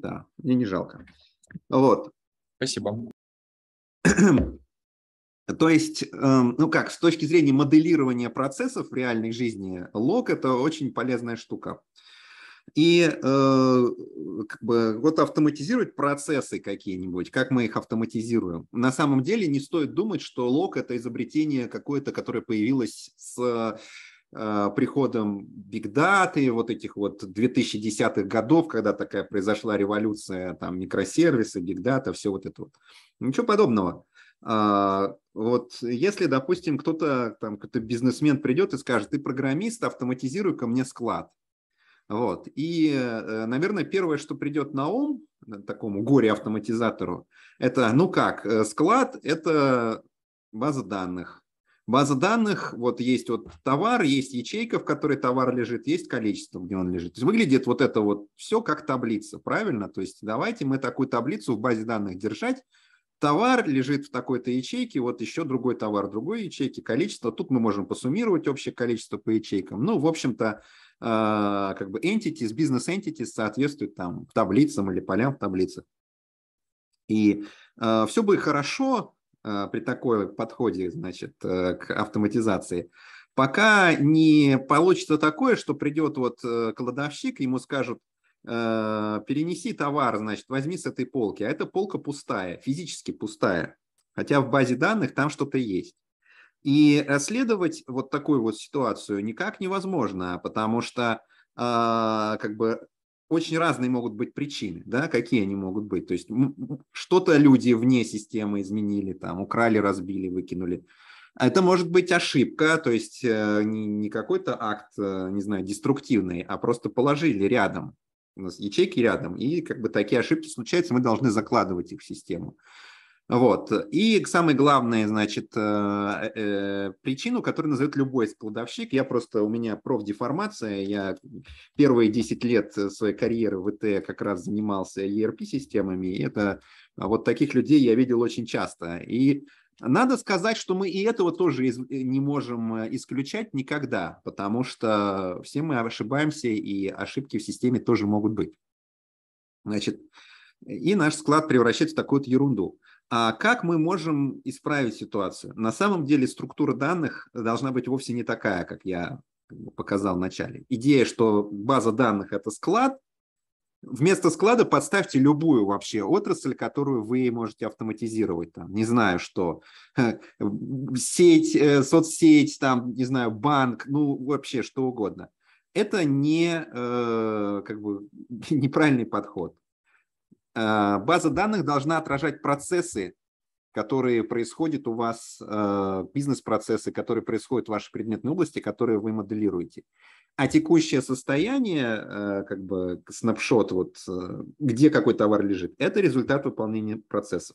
Да, мне не жалко. Вот. Спасибо. То есть, эм, ну как, с точки зрения моделирования процессов в реальной жизни, лог – это очень полезная штука. И э, как бы, вот автоматизировать процессы какие-нибудь, как мы их автоматизируем. На самом деле не стоит думать, что лог – это изобретение какое-то, которое появилось с Э, приходом бигдаты, вот этих вот 2010-х годов, когда такая произошла революция, там микросервисы, бигдата, все вот это вот. Ничего подобного. А, вот если, допустим, кто-то, там, какой-то бизнесмен придет и скажет, ты программист, автоматизируй ко мне склад. Вот. И, э, наверное, первое, что придет на ум, э, такому горе-автоматизатору, это, ну как, склад – это база данных. База данных, вот есть вот товар, есть ячейка, в которой товар лежит, есть количество, где он лежит. То есть выглядит вот это вот все как таблица, правильно? То есть давайте мы такую таблицу в базе данных держать. Товар лежит в такой-то ячейке, вот еще другой товар, другой ячейки, количество. Тут мы можем посуммировать общее количество по ячейкам. Ну, в общем-то, а, как бы entities, бизнес entities соответствует там таблицам или полям в таблицах. И э, а, все бы хорошо, Э, при такой подходе значит, э, к автоматизации, пока не получится такое, что придет вот э, кладовщик, ему скажут, перенеси товар, значит, возьми с этой полки, а эта полка пустая, физически пустая, хотя в базе данных там что-то есть. И расследовать вот такую вот ситуацию никак невозможно, потому что как бы очень разные могут быть причины, да, какие они могут быть. То есть что-то люди вне системы изменили, там, украли, разбили, выкинули. Это может быть ошибка, то есть э, не, не какой-то акт, э, не знаю, деструктивный, а просто положили рядом. У нас ячейки рядом, и как бы такие ошибки случаются, мы должны закладывать их в систему. Вот. И самая главная, значит, э, э, причину, которую назовет любой складовщик, я просто, у меня профдеформация, я первые 10 лет своей карьеры в ИТ как раз занимался ERP-системами, и это а, вот таких людей я видел очень часто. И надо сказать, что мы и этого тоже из, э, не можем исключать никогда, потому что все мы ошибаемся, и ошибки в системе тоже могут быть. Значит, и наш склад превращается в такую вот ерунду. А как мы можем исправить ситуацию? На самом деле структура данных должна быть вовсе не такая, как я показал в начале. Идея, что база данных – это склад, Вместо склада подставьте любую вообще отрасль, которую вы можете автоматизировать. Там, не знаю, что э, сеть, э, соцсеть, там, не знаю, банк, ну вообще что угодно. Это не э, как бы неправильный подход. А, база данных должна отражать процессы, которые происходят у вас, а, бизнес-процессы, которые происходят в вашей предметной области, которые вы моделируете. А текущее состояние, а, как бы снапшот, вот, где какой товар лежит, это результат выполнения процессов.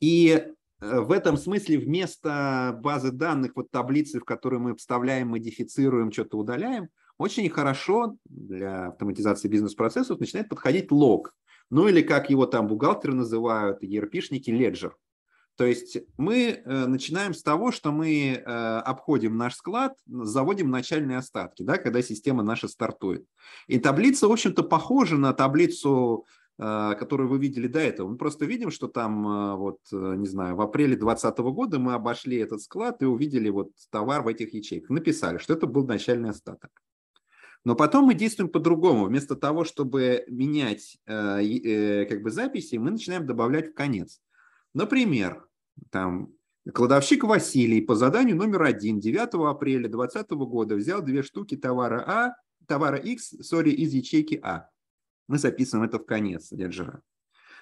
И в этом смысле вместо базы данных, вот таблицы, в которую мы вставляем, модифицируем, что-то удаляем – очень хорошо для автоматизации бизнес-процессов начинает подходить лог. Ну или как его там бухгалтеры называют, ERP-шники, леджер. То есть мы э, начинаем с того, что мы э, обходим наш склад, заводим начальные остатки, да, когда система наша стартует. И таблица, в общем-то, похожа на таблицу э, которую вы видели до этого. Мы просто видим, что там, вот, не знаю, в апреле 2020 года мы обошли этот склад и увидели вот товар в этих ячейках. Написали, что это был начальный остаток. Но потом мы действуем по-другому. Вместо того, чтобы менять э, э, как бы записи, мы начинаем добавлять в конец. Например, там Кладовщик Василий по заданию номер один 9 апреля 2020 года взял две штуки товара А, товара X, сори, из ячейки А. Мы записываем это в конец содержания.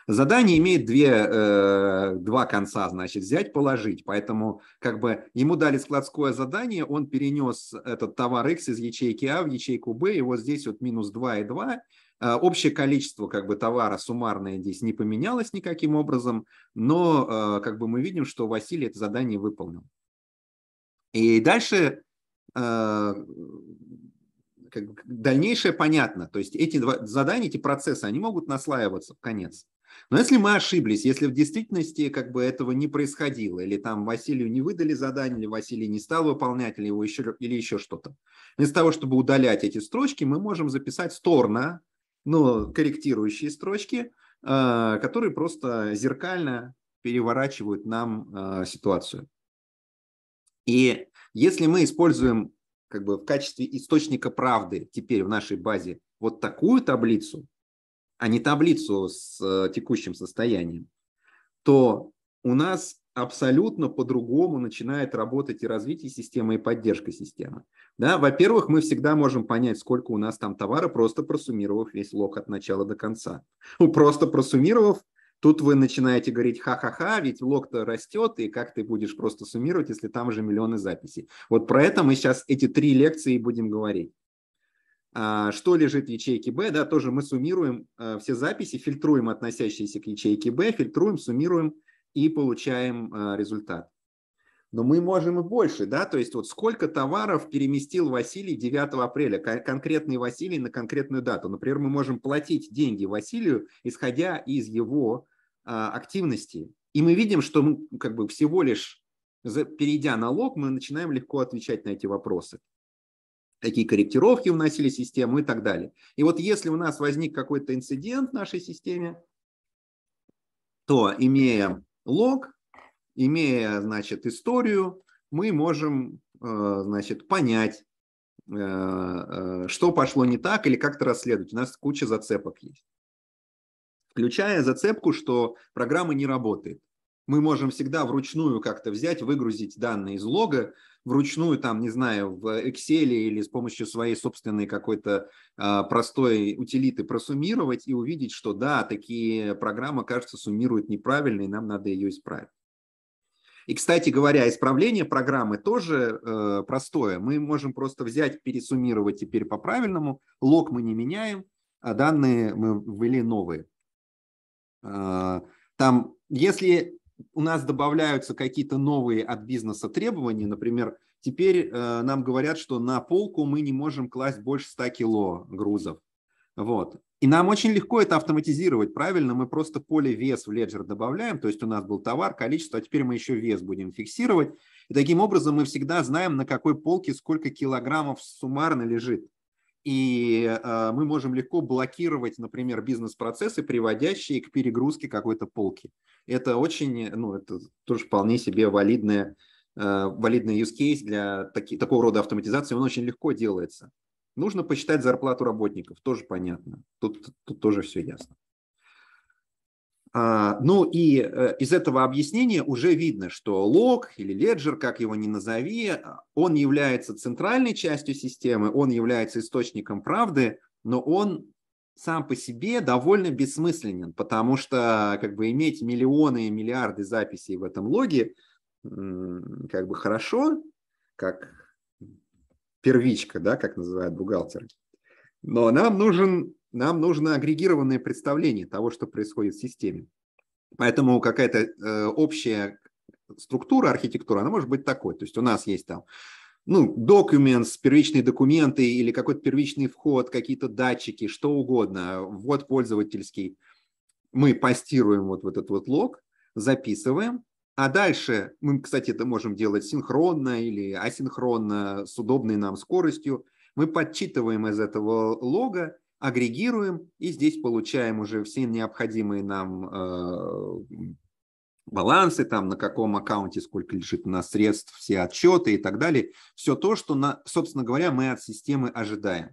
Задание имеет две, э, два конца, значит, взять, положить. Поэтому как бы ему дали складское задание, он перенес этот товар X из ячейки А в ячейку Б, и вот здесь вот минус 2 и 2. Э, общее количество как бы, товара суммарное здесь не поменялось никаким образом, но э, как бы мы видим, что Василий это задание выполнил. И дальше э, как, дальнейшее понятно. То есть эти два задания, эти процессы, они могут наслаиваться в конец. Но если мы ошиблись, если в действительности как бы этого не происходило, или там Василию не выдали задание, или Василий не стал выполнять, или, его еще, или еще что-то, вместо того, чтобы удалять эти строчки, мы можем записать сторно, ну, корректирующие строчки, э, которые просто зеркально переворачивают нам э, ситуацию. И если мы используем как бы в качестве источника правды теперь в нашей базе вот такую таблицу, а не таблицу с э, текущим состоянием, то у нас абсолютно по-другому начинает работать и развитие системы, и поддержка системы. Да, во-первых, мы всегда можем понять, сколько у нас там товара, просто просуммировав весь лог от начала до конца. Ну, просто просуммировав, тут вы начинаете говорить ха-ха-ха, ведь лог-то растет, и как ты будешь просто суммировать, если там же миллионы записей. Вот про это мы сейчас эти три лекции будем говорить. А, что лежит в ячейке Б, да, тоже мы суммируем а, все записи, фильтруем относящиеся к ячейке Б, фильтруем, суммируем и получаем а, результат. Но мы можем и больше, да, то есть вот сколько товаров переместил Василий 9 апреля, конкретный Василий на конкретную дату. Например, мы можем платить деньги Василию, исходя из его активности. И мы видим, что мы ну, как бы всего лишь перейдя налог, мы начинаем легко отвечать на эти вопросы какие корректировки вносили систему и так далее. И вот если у нас возник какой-то инцидент в нашей системе, то имея лог, имея, значит, историю, мы можем, э, значит, понять, э, э, что пошло не так или как-то расследовать. У нас куча зацепок есть. Включая зацепку, что программа не работает мы можем всегда вручную как-то взять, выгрузить данные из лога, вручную там, не знаю, в Excel или с помощью своей собственной какой-то а, простой утилиты просуммировать и увидеть, что да, такие программы, кажется, суммируют неправильно, и нам надо ее исправить. И, кстати говоря, исправление программы тоже э, простое. Мы можем просто взять, пересуммировать теперь по-правильному. Лог мы не меняем, а данные мы ввели новые. Э, там, если у нас добавляются какие-то новые от бизнеса требования, например, теперь э, нам говорят, что на полку мы не можем класть больше 100 кило грузов. Вот. И нам очень легко это автоматизировать, правильно? Мы просто поле вес в леджер добавляем, то есть у нас был товар, количество, а теперь мы еще вес будем фиксировать. И таким образом мы всегда знаем, на какой полке сколько килограммов суммарно лежит и а, мы можем легко блокировать, например, бизнес-процессы, приводящие к перегрузке какой-то полки. Это очень, ну, это тоже вполне себе валидная, а, валидный use case для таки, такого рода автоматизации, он очень легко делается. Нужно посчитать зарплату работников, тоже понятно. Тут, тут тоже все ясно. А, ну и э, из этого объяснения уже видно, что лог или леджер, как его ни назови, а, он является центральной частью системы, он является источником правды, но он сам по себе довольно бессмысленен, потому что как бы иметь миллионы и миллиарды записей в этом логе как бы хорошо, как первичка, да, как называют бухгалтеры. Но нам нужен нам нужно агрегированное представление того, что происходит в системе. Поэтому какая-то э, общая структура, архитектура, она может быть такой. То есть у нас есть там ну, документ, первичные документы или какой-то первичный вход, какие-то датчики, что угодно, вот пользовательский. Мы постируем вот, в этот вот лог, записываем, а дальше мы, кстати, это можем делать синхронно или асинхронно, с удобной нам скоростью. Мы подчитываем из этого лога агрегируем и здесь получаем уже все необходимые нам э, балансы, там на каком аккаунте сколько лежит на средств, все отчеты и так далее. Все то, что, на, собственно говоря, мы от системы ожидаем.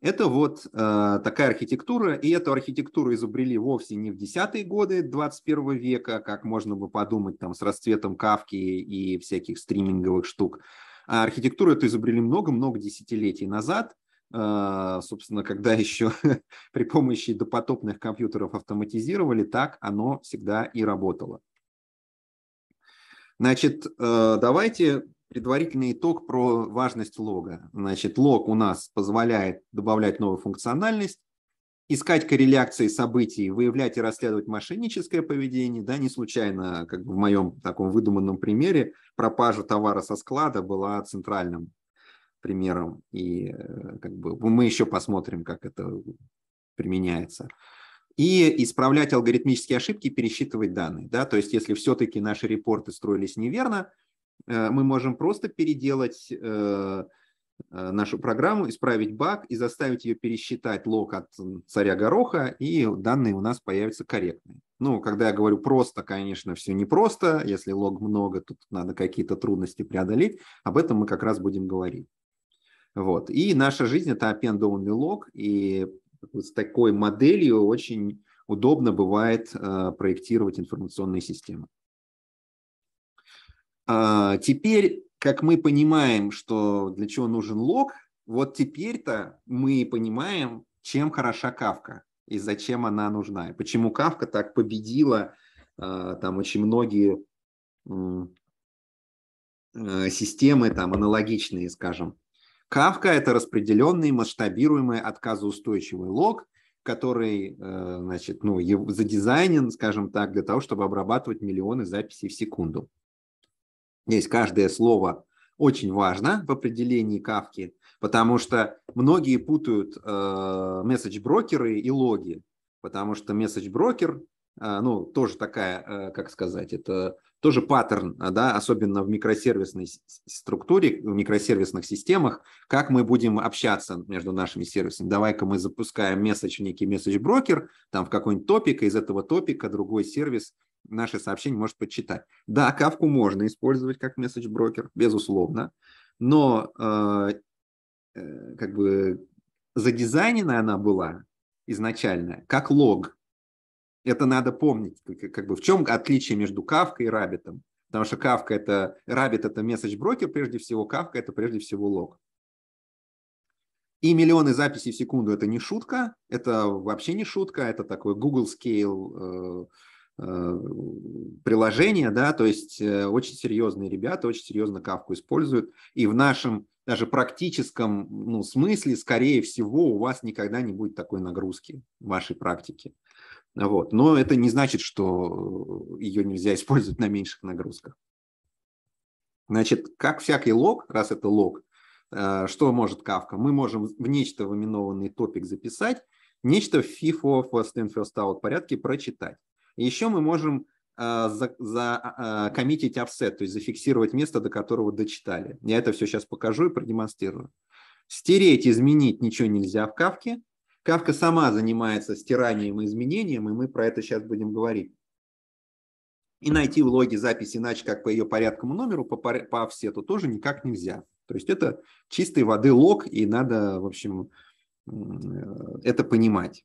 Это вот э, такая архитектура, и эту архитектуру изобрели вовсе не в десятые годы 21 века, как можно бы подумать там с расцветом кавки и всяких стриминговых штук. А архитектуру эту изобрели много-много десятилетий назад – а, собственно, когда еще при помощи допотопных компьютеров автоматизировали, так оно всегда и работало. Значит, э, давайте предварительный итог про важность лога. Значит, лог у нас позволяет добавлять новую функциональность, искать корреляции событий, выявлять и расследовать мошенническое поведение. Да, не случайно, как бы в моем таком выдуманном примере, пропажа товара со склада была центральным примером, и э, как бы мы еще посмотрим, как это применяется. И исправлять алгоритмические ошибки, пересчитывать данные. Да? То есть если все-таки наши репорты строились неверно, э, мы можем просто переделать э, нашу программу, исправить баг и заставить ее пересчитать лог от царя гороха, и данные у нас появятся корректные. Ну, когда я говорю просто, конечно, все непросто. Если лог много, тут надо какие-то трудности преодолеть. Об этом мы как раз будем говорить. Вот. И наша жизнь – это append only log, и с такой моделью очень удобно бывает э, проектировать информационные системы. А, теперь, как мы понимаем, что для чего нужен лог, вот теперь-то мы понимаем, чем хороша кавка и зачем она нужна, и почему кавка так победила э, там очень многие э, системы там аналогичные, скажем, Кавка – это распределенный, масштабируемый, отказоустойчивый лог, который э, значит, ну, задизайнен, скажем так, для того, чтобы обрабатывать миллионы записей в секунду. Здесь каждое слово очень важно в определении кавки, потому что многие путают э, месседж-брокеры и логи, потому что месседж-брокер, э, ну, тоже такая, как сказать, это тоже паттерн, а, да, особенно в микросервисной структуре, в микросервисных системах, как мы будем общаться между нашими сервисами. Давай-ка мы запускаем месседж, некий месседж-брокер, там в какой-нибудь топик, из этого топика другой сервис наши сообщения может подчитать. Да, кавку можно использовать как месседж-брокер, безусловно, но э, э, как бы задизайнена она была изначально как лог – это надо помнить, как, как бы в чем отличие между Кавкой и Рабитом. Потому что кавка это, Рабит это message брокер прежде всего, кавка это прежде всего лог. И миллионы записей в секунду это не шутка, это вообще не шутка, это такой Google Scale э, э, приложение, да, то есть э, очень серьезные ребята, очень серьезно Кавку используют. И в нашем даже практическом ну, смысле, скорее всего, у вас никогда не будет такой нагрузки в вашей практике. Вот. Но это не значит, что э, ее нельзя использовать на меньших нагрузках. Значит, как всякий лог, раз это лог, э, что может кавка? Мы можем в нечто в именованный топик записать, нечто в FIFO, first in First Out порядке прочитать. И еще мы можем закоммитить э, за, офсет, то есть зафиксировать место, до которого дочитали. Я это все сейчас покажу и продемонстрирую. Стереть, изменить ничего нельзя в кавке. Кавка сама занимается стиранием и изменением, и мы про это сейчас будем говорить. И найти в логе запись иначе, как по ее порядкому номеру, по, по офсету тоже никак нельзя. То есть это чистой воды лог, и надо, в общем, э, это понимать.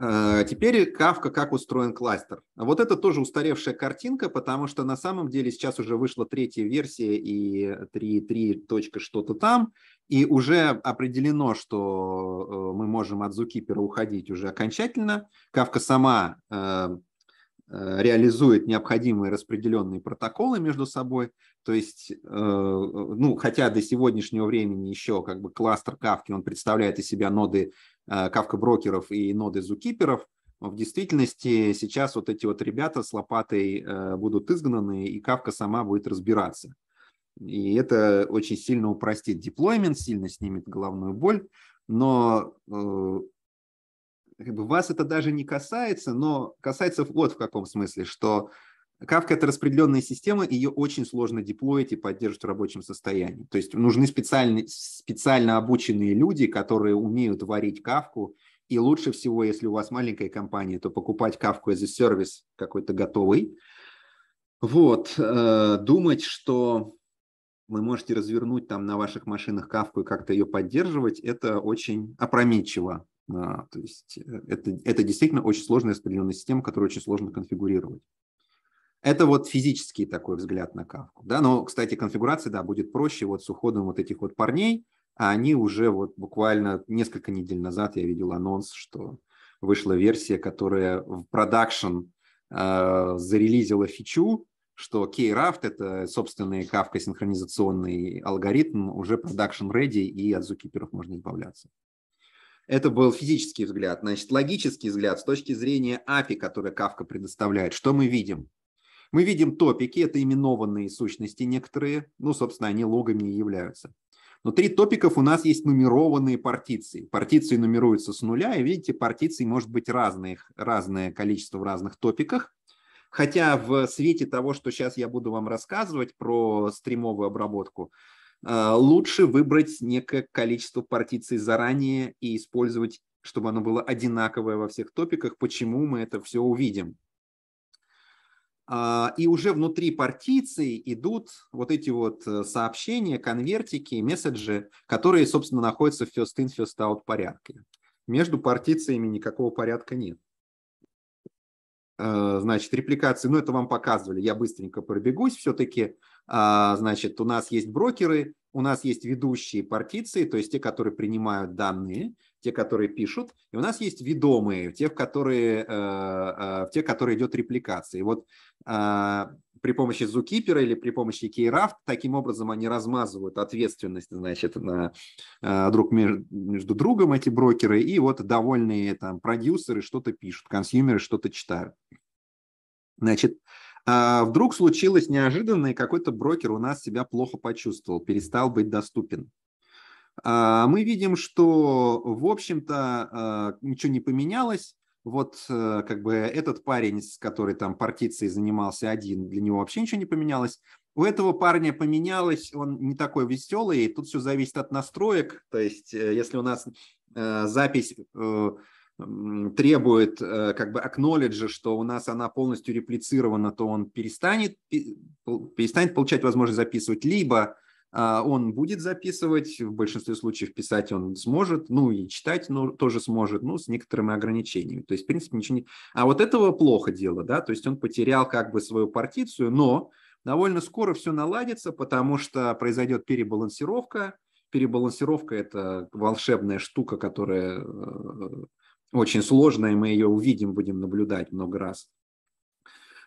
Э, теперь кавка как устроен кластер. Вот это тоже устаревшая картинка, потому что на самом деле сейчас уже вышла третья версия и 3.3. что-то там, и уже определено, что э, мы можем от зукипера уходить уже окончательно. Кавка сама э, реализует необходимые распределенные протоколы между собой. То есть, ну, хотя до сегодняшнего времени еще как бы кластер кавки он представляет из себя ноды Кавка э, брокеров и ноды зукиперов, в действительности сейчас вот эти вот ребята с лопатой э, будут изгнаны, и Кавка сама будет разбираться. И это очень сильно упростит деплоймент, сильно снимет головную боль, но э, как бы вас это даже не касается, но касается вот в каком смысле, что Кавка это распределенная система, ее очень сложно деплоить и поддерживать в рабочем состоянии. То есть нужны специально, специально обученные люди, которые умеют варить кавку. И лучше всего, если у вас маленькая компания, то покупать кавку as a service какой-то готовый. Вот, э, думать, что вы можете развернуть там на ваших машинах кавку и как-то ее поддерживать, это очень опрометчиво. А, то есть э, это, это действительно очень сложная распределенная система, которую очень сложно конфигурировать. Это вот физический такой взгляд на Кавку. Да? Но, кстати, конфигурация да, будет проще вот с уходом вот этих вот парней, а они уже вот буквально несколько недель назад я видел анонс, что вышла версия, которая в продакшн э, зарелизила фичу, что K-Raft – это собственный кавка синхронизационный алгоритм, уже продакшн-реди, и от зукиперов можно избавляться. Это был физический взгляд. Значит, логический взгляд с точки зрения API, который кавка предоставляет. Что мы видим? Мы видим топики, это именованные сущности некоторые, ну, собственно, они логами и являются. три топиков у нас есть нумерованные партиции. Партиции нумеруются с нуля, и видите, партиций может быть разных, разное количество в разных топиках. Хотя в свете того, что сейчас я буду вам рассказывать про стримовую обработку, э, лучше выбрать некое количество партиций заранее и использовать чтобы оно было одинаковое во всех топиках, почему мы это все увидим. А, и уже внутри партийцы идут вот эти вот э, сообщения, конвертики, месседжи, которые, собственно, находятся в first in, first out порядке. Между партициями никакого порядка нет. Э, значит, репликации, ну это вам показывали, я быстренько пробегусь. Все-таки, а, значит, у нас есть брокеры, у нас есть ведущие партиции, то есть те, которые принимают данные, те, которые пишут, и у нас есть ведомые, те, в которые, э, э, в те, которые идет репликация. И вот а, при помощи Зукипера или при помощи Кейрафт, таким образом они размазывают ответственность, значит, на, э, друг между, между другом эти брокеры, и вот довольные там продюсеры что-то пишут, консюмеры что-то читают. Значит, а, вдруг случилось неожиданно, и какой-то брокер у нас себя плохо почувствовал, перестал быть доступен. А мы видим, что, в общем-то, э, ничего не поменялось. Вот э, как бы этот парень, с который там партицией занимался один, для него вообще ничего не поменялось. У этого парня поменялось, он не такой веселый, и тут все зависит от настроек. То есть, э, если у нас запись требует как бы acknowledge, что у нас она полностью реплицирована, то он перестанет, перестанет получать возможность записывать, либо а, он будет записывать, в большинстве случаев писать он сможет, ну и читать ну, тоже сможет, ну с некоторыми ограничениями. То есть, в принципе, ничего не... А вот этого плохо дело, да, то есть он потерял как бы свою партицию, но довольно скоро все наладится, потому что произойдет перебалансировка. Перебалансировка – это волшебная штука, которая э, очень сложная, мы ее увидим, будем наблюдать много раз,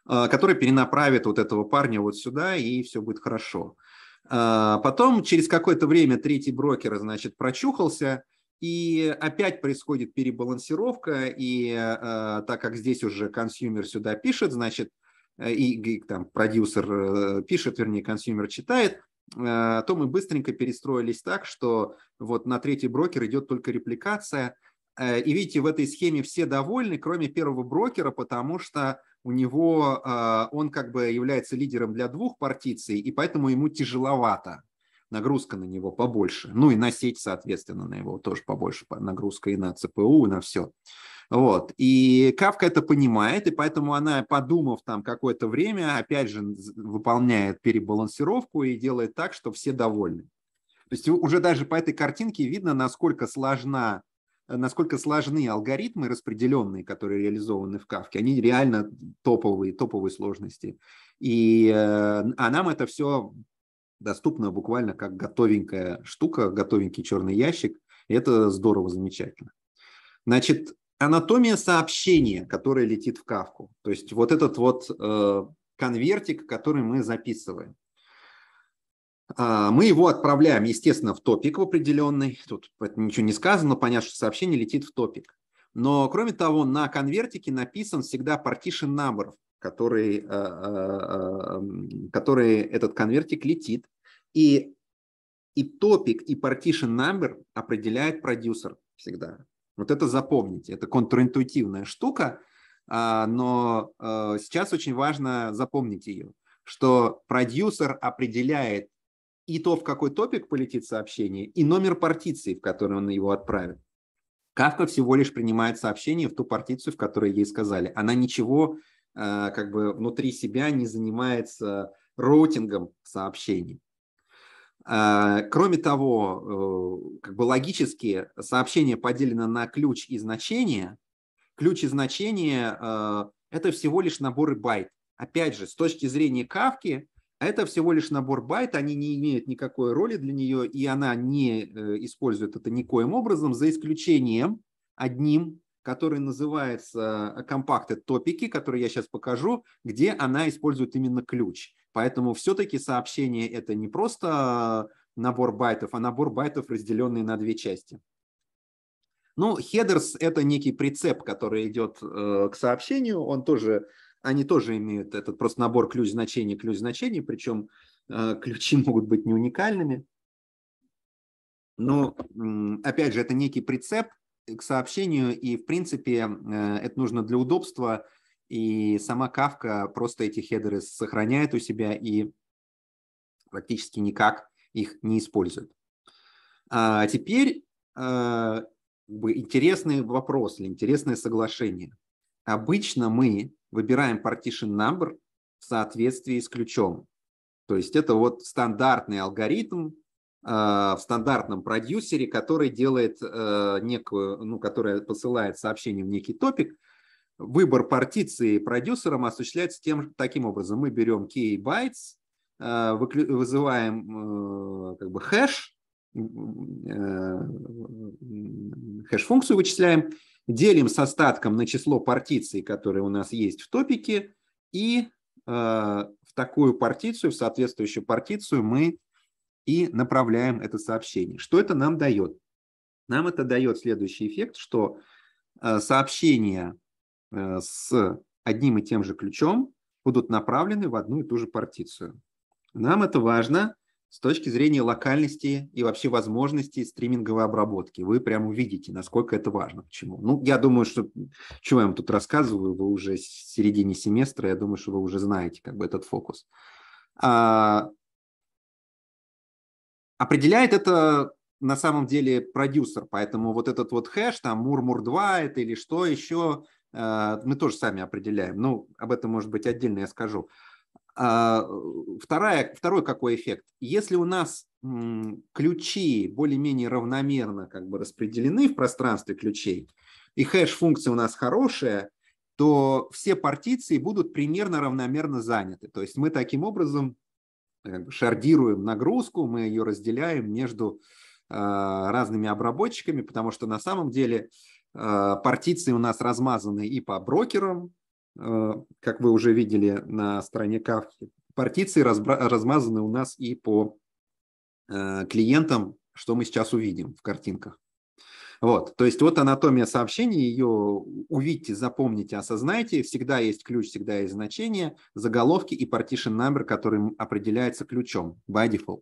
а, которая перенаправит вот этого парня вот сюда, и все будет хорошо. А потом через какое-то время третий брокер, значит, прочухался, и опять происходит перебалансировка, и а, так как здесь уже консюмер сюда пишет, значит, э, и там продюсер э, пишет, вернее, консюмер читает, а, то мы быстренько перестроились так, что вот на третий брокер идет только репликация. Э, и видите, в этой схеме все довольны, кроме первого брокера, потому что у него, а, он как бы является лидером для двух партиций, и поэтому ему тяжеловато нагрузка на него побольше. Ну и на сеть, соответственно, на его тоже побольше нагрузка и на ЦПУ, и на все. Вот. И Кавка это понимает, и поэтому она, подумав там какое-то время, опять же выполняет перебалансировку и делает так, что все довольны. То есть уже даже по этой картинке видно, насколько сложна Э, насколько сложны алгоритмы распределенные, которые реализованы в Кавке, они реально топовые, топовые сложности. И, э, а нам это все доступно буквально как готовенькая штука, готовенький черный ящик. И это здорово, замечательно. Значит, анатомия сообщения, которое летит в Кавку. То есть вот этот вот э, конвертик, который мы записываем. А, мы его отправляем, естественно, в топик в определенный. Тут ничего не сказано, понятно, что сообщение летит в топик. Но, кроме того, на конвертике написан всегда partition number, который, который этот конвертик летит. И, и топик, и partition number определяет продюсер всегда. Вот это запомните. Это контринтуитивная штука, а, но э, сейчас очень важно запомнить ее, что продюсер определяет и то, в какой топик полетит сообщение, и номер партиции, в которой он его отправит. Кавка всего лишь принимает сообщение в ту партицию, в которой ей сказали. Она ничего э, как бы внутри себя не занимается роутингом сообщений. Э, кроме того, э, как бы логически сообщение поделено на ключ и значение. Ключ и значение – это всего лишь наборы байт. Опять же, с точки зрения кавки, это всего лишь набор байт, они не имеют никакой роли для нее, и она не э, использует это никоим образом, за исключением одним, который называется э, компакты топики, который я сейчас покажу, где она использует именно ключ. Поэтому все-таки сообщение это не просто набор байтов, а набор байтов, разделенный на две части. Ну, хедерс – это некий прицеп, который идет э, к сообщению. Он тоже они тоже имеют этот просто набор ключ-значений, ключ-значений, причем э, ключи могут быть не уникальными. Но, опять же, это некий прицеп к сообщению, и, в принципе, э, это нужно для удобства, и сама Кавка просто эти хедеры сохраняет у себя и практически никак их не использует. А теперь э, интересный вопрос или интересное соглашение. Обычно мы выбираем partition number в соответствии с ключом. То есть это вот стандартный алгоритм э, в стандартном продюсере, который делает э, некую, ну, которая посылает сообщение в некий топик. Выбор партиции продюсером осуществляется тем, таким образом. Мы берем key bytes, э, вызываем э, как бы хэш, э, хэш-функцию вычисляем, делим с остатком на число партиций, которые у нас есть в топике, и э, в такую партицию, в соответствующую партицию мы и направляем это сообщение. Что это нам дает? Нам это дает следующий эффект, что э, сообщения э, с одним и тем же ключом будут направлены в одну и ту же партицию. Нам это важно, с точки зрения локальности и вообще возможности стриминговой обработки. Вы прямо увидите, насколько это важно. Почему? Ну, я думаю, что... Чего я вам тут рассказываю? Вы уже в середине семестра, я думаю, что вы уже знаете как бы этот фокус. А... Определяет это на самом деле продюсер, поэтому вот этот вот хэш, там, Мурмур-2 это или что еще, э, мы тоже сами определяем. Ну, об этом, может быть, отдельно я скажу. А, э, вторая, второй какой эффект? Если у нас ключи более-менее равномерно как бы распределены в пространстве ключей, и хэш-функция у нас хорошая, то все партиции будут примерно равномерно заняты. То есть мы таким образом шардируем нагрузку, мы ее разделяем между а, разными обработчиками, потому что на самом деле а, партиции у нас размазаны и по брокерам, Э, как вы уже видели на стороне Кавки, партиции размазаны у нас и по э, клиентам, что мы сейчас увидим в картинках. Вот, то есть вот анатомия сообщений, ее увидите, запомните, осознайте. Всегда есть ключ, всегда есть значение, заголовки и partition number, который определяется ключом by default.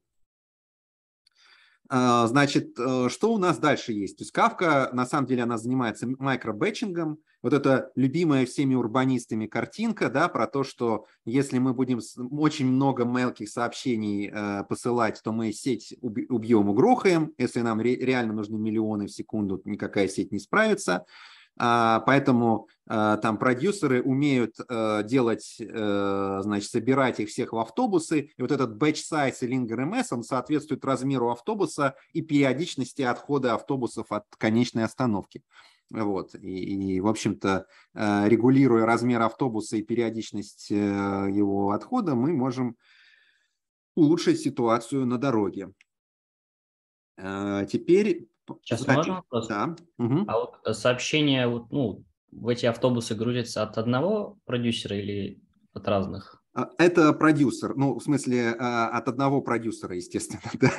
А, значит, э, что у нас дальше есть? То есть Кавка, на самом деле, она занимается микробэтчингом. Вот это любимая всеми урбанистами картинка, да, про то, что если мы будем очень много мелких сообщений э, посылать, то мы сеть убьем, угрохаем. Если нам реально нужны миллионы в секунду, никакая сеть не справится. А, поэтому а, там продюсеры умеют э, делать, э, значит, собирать их всех в автобусы. И вот этот batch size Linger MS, он соответствует размеру автобуса и периодичности отхода автобусов от конечной остановки. Вот. И, и в общем-то, э, регулируя размер автобуса и периодичность его отхода, мы можем улучшить ситуацию на дороге. Теперь Сейчас Значит, можно вопрос? Да. Угу. А вот э, сообщения вот, ну, в эти автобусы грузятся от одного продюсера или от разных? А, это продюсер, ну, в смысле, а, от одного продюсера, естественно, да.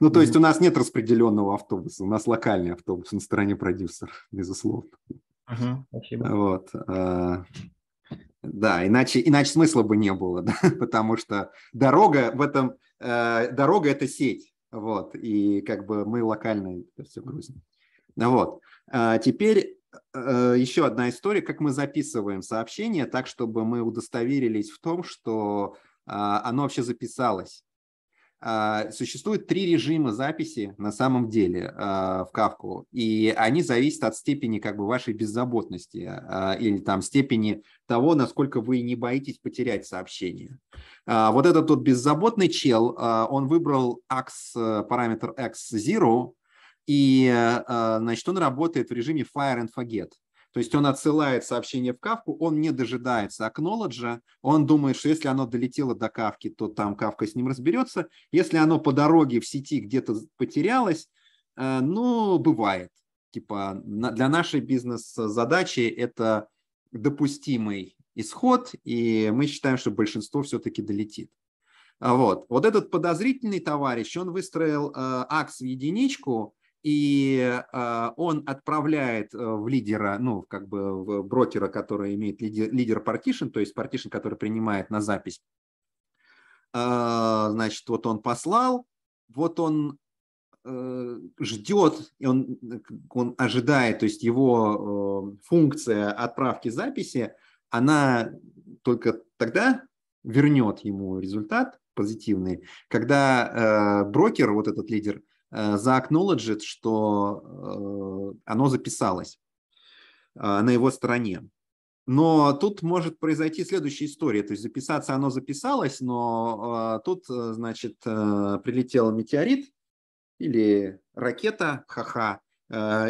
Ну, то есть у нас нет распределенного автобуса, у нас локальный автобус на стороне продюсера, безусловно. uh спасибо. Вот. А, да, иначе, иначе смысла бы не было, да, потому что дорога в этом, э, дорога – это сеть, вот, и как бы мы локальные это все грузим. Ну вот. А теперь э, еще одна история, как мы записываем сообщение так, чтобы мы удостоверились в том, что а, оно вообще записалось. А, существует три режима записи на самом деле а, в Кавку, и они зависят от степени как бы вашей беззаботности а, или там степени того, насколько вы не боитесь потерять сообщение. Вот этот тот беззаботный чел, он выбрал X, э, параметр X0, и э, э, значит, он работает в режиме fire and forget – то есть он отсылает сообщение в кавку, он не дожидается акнолоджа, он думает, что если оно долетело до кавки, то там кавка с ним разберется. Если оно по дороге в сети где-то потерялось, э, ну, бывает. Типа для нашей бизнес-задачи это допустимый исход, и мы считаем, что большинство все-таки долетит. А вот. вот этот подозрительный товарищ, он выстроил э, акс в единичку, и а, он отправляет э, в лидера, ну, как бы в брокера, который имеет лидер, лидер partition, то есть partition, который принимает на запись. А, значит, вот он послал, вот он э, ждет, он, э, он ожидает, то есть его функция отправки записи, она только тогда вернет ему результат позитивный, когда брокер, вот этот лидер, Э, за что э, оно записалось э, на его стороне. Но тут может произойти следующая история. То есть записаться оно записалось, но тут, значит, прилетел метеорит или ракета, ха-ха,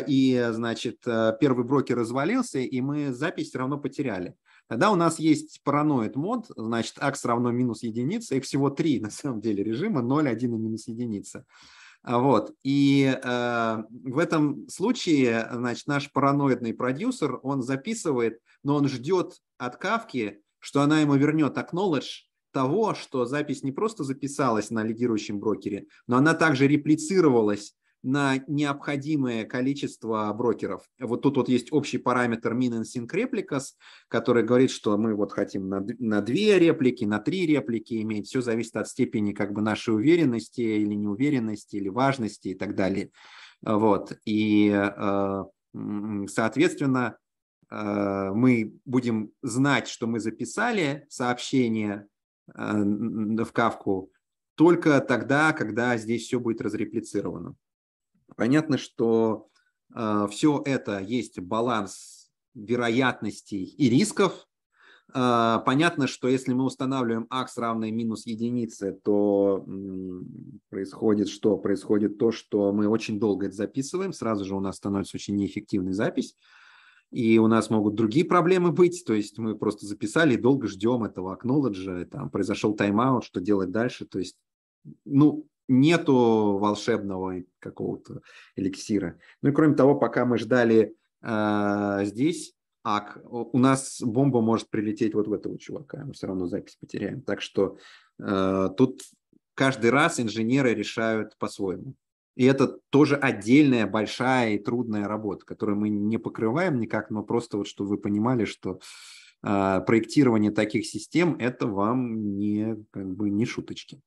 и, значит, первый брокер развалился, и мы запись все равно потеряли. Тогда у нас есть параноид мод, значит, акс равно минус единица, их всего три на самом деле режима, 0, 1 и минус единица. А вот. И э, в этом случае, значит, наш параноидный продюсер, он записывает, но он ждет от Кавки, что она ему вернет acknowledge того, что запись не просто записалась на лидирующем брокере, но она также реплицировалась на необходимое количество брокеров. Вот тут вот есть общий параметр min and sync replicas, который говорит, что мы вот хотим на, на две реплики, на три реплики иметь. Все зависит от степени как бы нашей уверенности или неуверенности, или важности и так далее. Вот. И, э, соответственно, э, мы будем знать, что мы записали сообщение э, в Кавку только тогда, когда здесь все будет разреплицировано. Понятно, что э, а, все это есть баланс вероятностей и рисков. Э, понятно, что если мы устанавливаем акс равный минус единице, то м, происходит что? Происходит то, что мы очень долго это записываем, сразу же у нас становится очень неэффективной запись, и у нас могут другие проблемы быть, то есть мы просто записали и долго ждем этого acknowledge, там произошел тайм-аут, что делать дальше, то есть ну, нету волшебного какого-то эликсира. Ну и кроме того, пока мы ждали э, здесь, ак, у нас бомба может прилететь вот в этого чувака, мы все равно запись потеряем. Так что э, тут каждый раз инженеры решают по-своему. И это тоже отдельная большая и трудная работа, которую мы не покрываем никак, но просто вот чтобы вы понимали, что э, проектирование таких систем это вам не как бы не шуточки.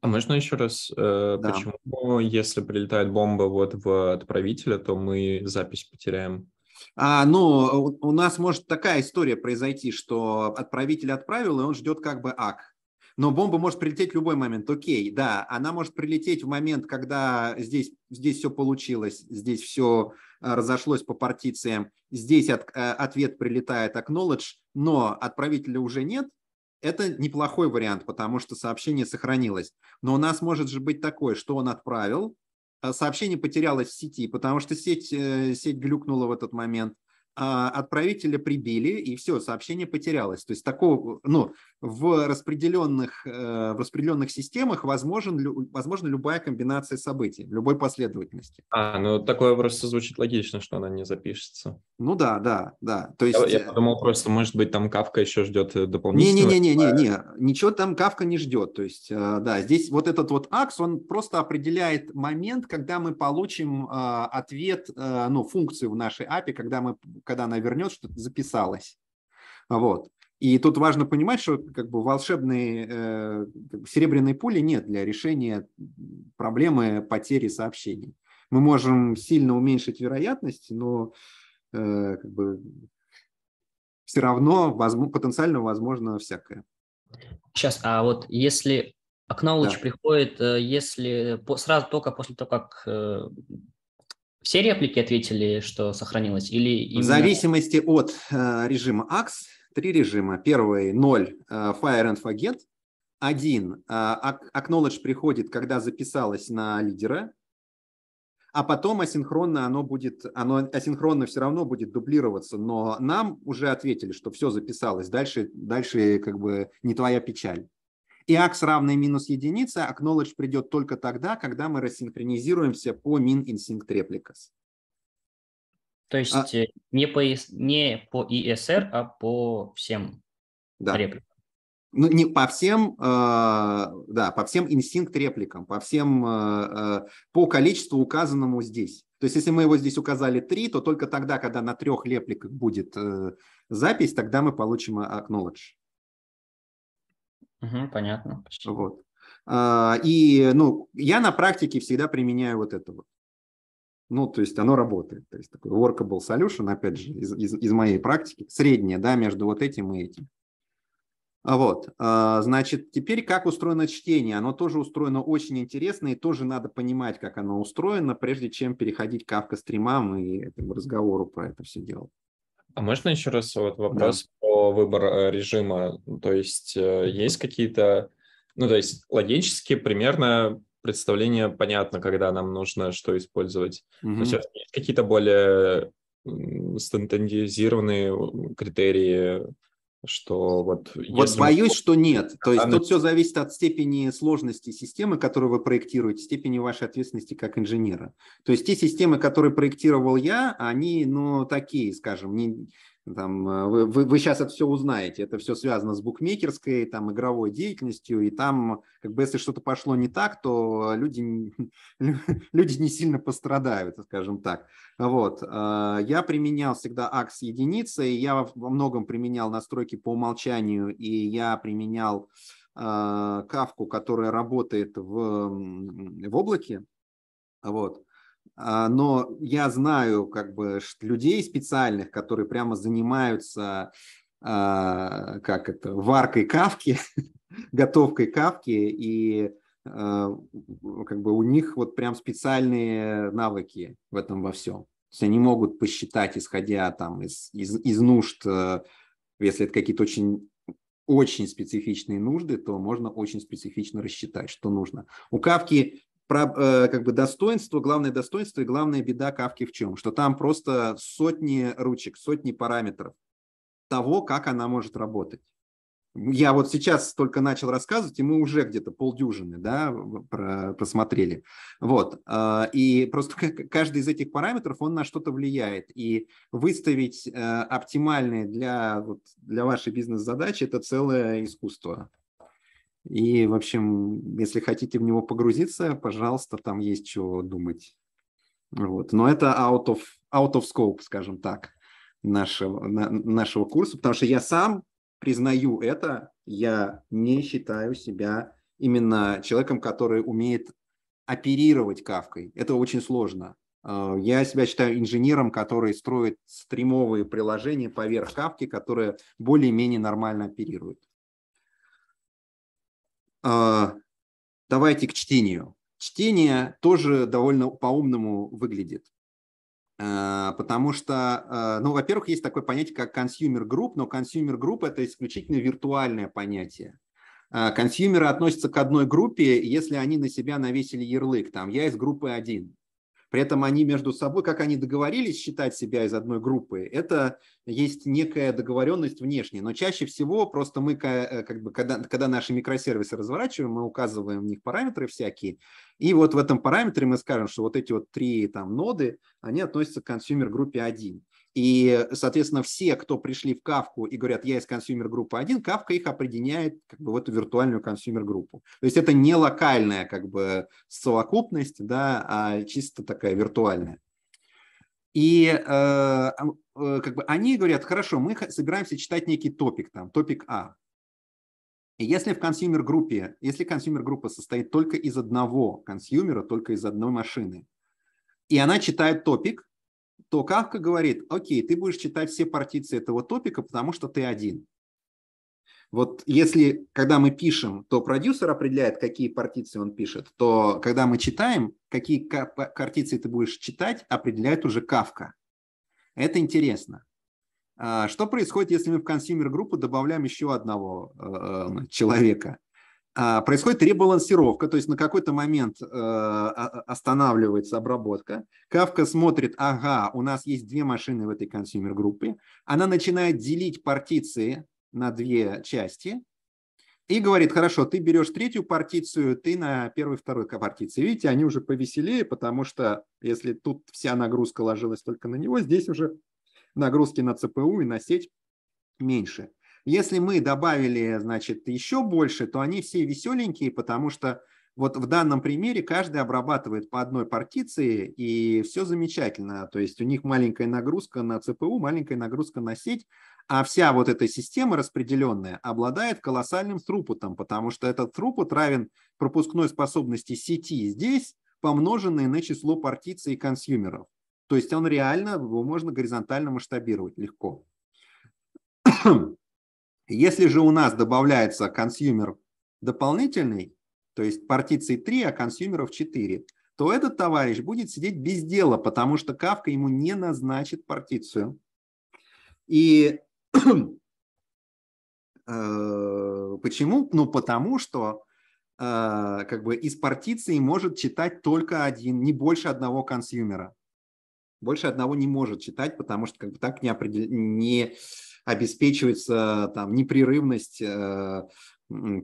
А можно еще раз, э, да. почему, если прилетает бомба вот в отправителя, то мы запись потеряем? А, ну, у, у нас может такая история произойти, что отправитель отправил, и он ждет как бы ак. Но бомба может прилететь в любой момент, окей, да. Она может прилететь в момент, когда здесь, здесь все получилось, здесь все э, разошлось по партициям, здесь от, э, ответ прилетает acknowledge, но отправителя уже нет, это неплохой вариант, потому что сообщение сохранилось. Но у нас может же быть такое, что он отправил, а сообщение потерялось в сети, потому что сеть, э, сеть глюкнула в этот момент, а отправителя прибили, и все, сообщение потерялось. То есть такого, ну, в распределенных, э, в распределенных системах возможен, возможна любая комбинация событий, в любой последовательности. А, ну такое просто звучит логично, что она не запишется. Ну да, да, да. То есть... Я, я э, подумал просто, может быть, там Кавка еще ждет э, дополнительного... Не-не-не-не-не, ничего там Кавка не ждет. То есть, да, здесь вот этот вот акс, он просто определяет момент, когда мы получим ответ, ну, функцию в нашей API, когда, мы, когда она вернет, что то записалось. Вот. И тут важно понимать, что как бы волшебные э, как бы серебряной пули нет для решения проблемы потери сообщений. Мы можем сильно уменьшить вероятность, но э, как бы, все равно возможно, потенциально возможно всякое. Сейчас, а вот если Acknowledge да. приходит, э, если по, сразу только после того, как э, все реплики ответили, что сохранилось, или именно... в зависимости от э, режима AX а три режима. Первый – 0 э, – fire and forget. Один э, – acknowledge приходит, когда записалось на лидера, а потом асинхронно оно будет, оно асинхронно все равно будет дублироваться, но нам уже ответили, что все записалось, дальше, дальше как бы не твоя печаль. И акс равный минус единица, acknowledge придет только тогда, когда мы рассинхронизируемся по min in sync replicas. То есть а... Э, не, по, не по ИСР, а по всем да. репликам. Ну, не по всем, э, да, по всем инстинкт репликам, по всем, э, по количеству указанному здесь. То есть, если мы его здесь указали три, то только тогда, когда на трех репликах будет э, запись, тогда мы получим acknowledge. Угу, понятно. Вот. И ну, я на практике всегда применяю вот это вот. Ну, то есть оно работает. То есть такой workable solution, опять же, из, из, из моей практики, среднее, да, между вот этим и этим. А вот, а, значит, теперь как устроено чтение? Оно тоже устроено очень интересно, и тоже надо понимать, как оно устроено, прежде чем переходить к стримам и этому разговору про это все дело. А можно еще раз вот вопрос да. про выбор э, режима? То есть э, есть какие-то, ну, то есть логически примерно представление понятно, когда нам нужно что использовать. Mm-hmm. Но сейчас есть какие-то более стандартизированные э, критерии, что вот... Вот если... боюсь, что нет. То есть а, тут ну... все зависит от степени сложности системы, которую вы проектируете, степени вашей ответственности как инженера. То есть те системы, которые проектировал я, они, ну, такие, скажем, не, там, э, вы, вы, вы сейчас это все узнаете. Это все связано с букмекерской, там, игровой деятельностью. И там, как бы, если что-то пошло не так, то люди, люди не сильно пострадают, скажем так. Вот. Э, я применял всегда акс единицы. Я во многом применял настройки по умолчанию. И я применял э, кавку, которая работает в, в облаке. Вот. А, но я знаю как бы людей специальных, которые прямо занимаются а, как это, варкой кавки, готовкой кавки, и а, как бы у них вот прям специальные навыки в этом во всем. То есть они могут посчитать, исходя там из, из, из нужд, э, если это какие-то очень очень специфичные нужды, то можно очень специфично рассчитать, что нужно. У Кавки про, э, как бы достоинство, главное достоинство и главная беда Кавки в чем? Что там просто сотни ручек, сотни параметров того, как она может работать. Я вот сейчас только начал рассказывать, и мы уже где-то полдюжины да, просмотрели. Вот. Э, и просто каждый из этих параметров, он на что-то влияет. И выставить э, оптимальные для, вот, для вашей бизнес-задачи – это целое искусство. И, в общем, если хотите в него погрузиться, пожалуйста, там есть чего думать. Вот. Но это out of, out of scope, скажем так, нашего, на, нашего курса, потому что я сам признаю это, я не считаю себя именно человеком, который умеет оперировать кавкой. Это очень сложно. А, я себя считаю инженером, который строит стримовые приложения поверх кавки, которые более-менее нормально оперируют. А, давайте к чтению. Чтение тоже довольно по-умному выглядит. А, потому что, а, ну, во-первых, есть такое понятие, как consumer group, но consumer group – это исключительно виртуальное понятие. Консюмеры относятся к одной группе, если они на себя навесили ярлык, там, я из группы один. При этом они между собой, как они договорились считать себя из одной группы, это есть некая договоренность внешняя. Но чаще всего просто мы, э, как бы, когда, когда наши микросервисы разворачиваем, мы указываем в них параметры всякие, и вот в этом параметре мы скажем, что вот эти вот три там ноды, они относятся к консюмер группе 1. И, соответственно, все, кто пришли в Кавку и говорят, я из консюмер группы 1, Кавка их определяет как бы, в эту виртуальную консюмер группу. То есть это не локальная как бы совокупность, да, а чисто такая виртуальная. И э, а, э, как бы они говорят, хорошо, мы собираемся читать некий топик, там, топик А. И если в консюмер-группе, если консюмер-группа состоит только из одного консюмера, только из одной машины, и она читает топик, то Кавка говорит, окей, ты будешь читать все партиции этого топика, потому что ты один. Вот если, когда мы пишем, то продюсер определяет, какие партиции он пишет, то когда мы читаем, какие партиции ты будешь читать, определяет уже Кавка. Это интересно. А, что происходит, если мы в консюмер группу добавляем еще одного э, э, человека? А, происходит ребалансировка, то есть на какой-то момент э, останавливается обработка. Кавка смотрит, ага, у нас есть две машины в этой консюмер группе. Она начинает делить партиции на две части и говорит, хорошо, ты берешь третью партицию, ты на первой, второй партиции. Видите, они уже повеселее, потому что если тут вся нагрузка ложилась только на него, здесь уже нагрузки на ЦПУ и на сеть меньше. Если мы добавили, значит, еще больше, то они все веселенькие, потому что вот в данном примере каждый обрабатывает по одной партиции, и все замечательно. То есть у них маленькая нагрузка на ЦПУ, маленькая нагрузка на сеть, а вся вот эта система распределенная обладает колоссальным трупутом, потому что этот трупут равен пропускной способности сети здесь, помноженной на число партиций и консюмеров. То есть он реально, его можно горизонтально масштабировать легко. Если же у нас добавляется консюмер дополнительный, то есть партиции 3, а консюмеров 4, то этот товарищ будет сидеть без дела, потому что Кавка ему не назначит партицию. И э, почему? Ну, потому что э, как бы из партиции может читать только один, не больше одного консюмера больше одного не может читать, потому что как бы так не, определ... не обеспечивается там непрерывность, э,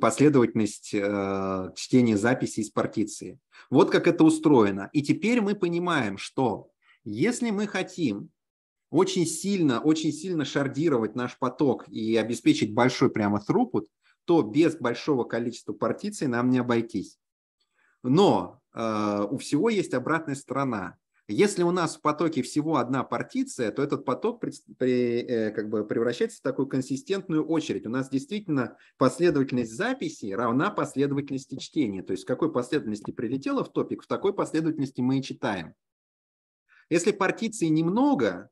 последовательность э, чтения записи из партиции. Вот как это устроено. И теперь мы понимаем, что если мы хотим очень сильно, очень сильно шардировать наш поток и обеспечить большой прямо throughput, то без большого количества партиций нам не обойтись. Но э, у всего есть обратная сторона. Если у нас в потоке всего одна партиция, то этот поток при, при, э, как бы превращается в такую консистентную очередь. У нас действительно последовательность записи равна последовательности чтения. То есть в какой последовательности прилетело в топик, в такой последовательности мы и читаем. Если партиций немного,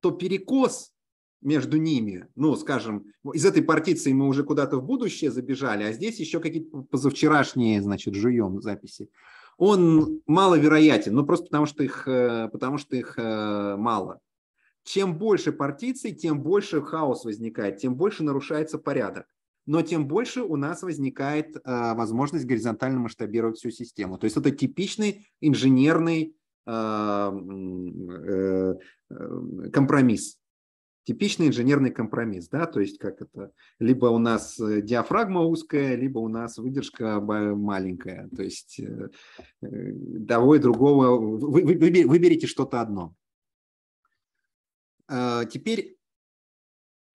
то перекос между ними, ну, скажем, из этой партиции мы уже куда-то в будущее забежали, а здесь еще какие-то позавчерашние, значит, жуем записи он маловероятен, ну просто потому что их, э, потому что их э, мало. Чем больше партиций, тем больше хаос возникает, тем больше нарушается порядок. Но тем больше у нас возникает э, возможность горизонтально масштабировать всю систему. То есть это типичный инженерный э, э, э, компромисс. Типичный инженерный компромисс, да, то есть как это, либо у нас э, диафрагма узкая, либо у нас выдержка маленькая, то есть э, э, того и другого, вы, вы, выберите что-то одно. А, теперь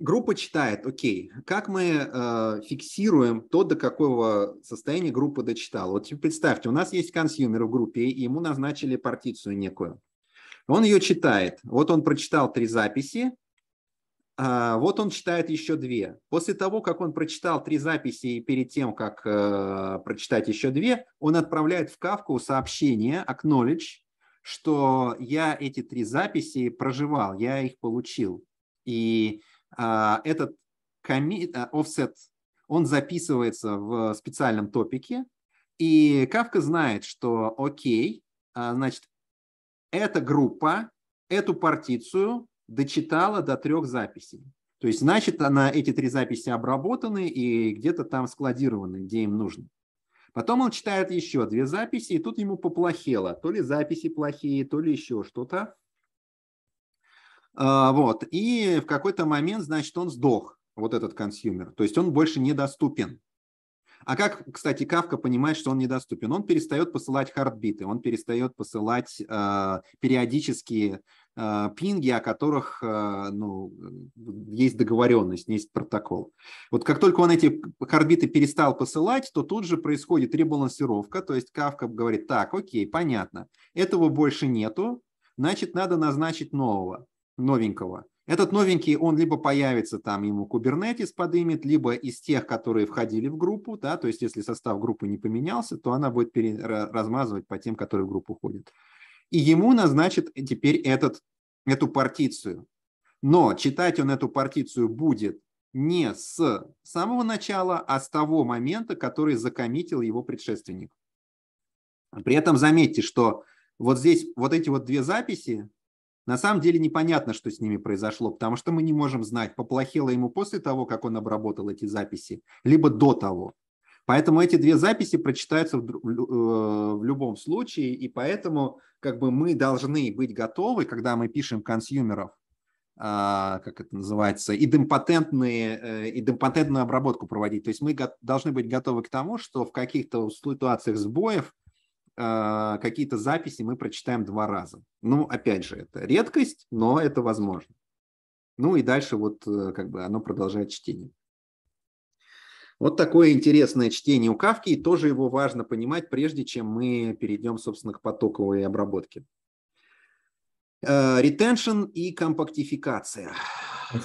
группа читает, окей, как мы а, фиксируем то, до какого состояния группа дочитала. Вот представьте, у нас есть консюмер в группе, и ему назначили партицию некую. Он ее читает. Вот он прочитал три записи, а, вот он читает еще две. После того, как он прочитал три записи и перед тем, как э, прочитать еще две, он отправляет в Кавку сообщение, acknowledge, что я эти три записи проживал, я их получил. И э, этот commit, offset, а, он записывается в специальном топике, и Кавка знает, что окей, значит, эта группа эту партицию дочитала до трех записей. То есть, значит, она эти три записи обработаны и где-то там складированы, где им нужно. Потом он читает еще две записи, и тут ему поплохело. То ли записи плохие, то ли еще что-то. А, вот. И в какой-то момент, значит, он сдох, вот этот консюмер. То есть он больше недоступен. А как, кстати, Кавка понимает, что он недоступен? Он перестает посылать хардбиты, он перестает посылать э, периодические э, пинги, о которых э, ну, есть договоренность, есть протокол. Вот как только он эти хардбиты перестал посылать, то тут же происходит ребалансировка, то есть Кавка говорит, так, окей, понятно, этого больше нету, значит, надо назначить нового, новенького. Этот новенький, он либо появится там, ему Kubernetes подымет, либо из тех, которые входили в группу, да, то есть если состав группы не поменялся, то она будет размазывать по тем, которые в группу ходят. И ему назначит теперь этот, эту партицию. Но читать он эту партицию будет не с самого начала, а с того момента, который закоммитил его предшественник. При этом заметьте, что вот здесь вот эти вот две записи, на самом деле непонятно, что с ними произошло, потому что мы не можем знать, поплохело ему после того, как он обработал эти записи, либо до того. Поэтому эти две записи прочитаются в, э, в, любом случае, и поэтому как бы мы должны быть готовы, когда мы пишем консюмеров, а, как это называется, идемпотентные, э, идемпотентную обработку проводить. То есть мы должны быть готовы к тому, что в каких-то ситуациях сбоев – а, какие-то записи мы прочитаем два раза. Ну, опять же, это редкость, но это возможно. Ну и дальше вот э, как бы оно продолжает чтение. Вот такое интересное чтение у Кавки, и тоже его важно понимать, прежде чем мы перейдем, собственно, к потоковой обработке. Э, ретеншн и компактификация.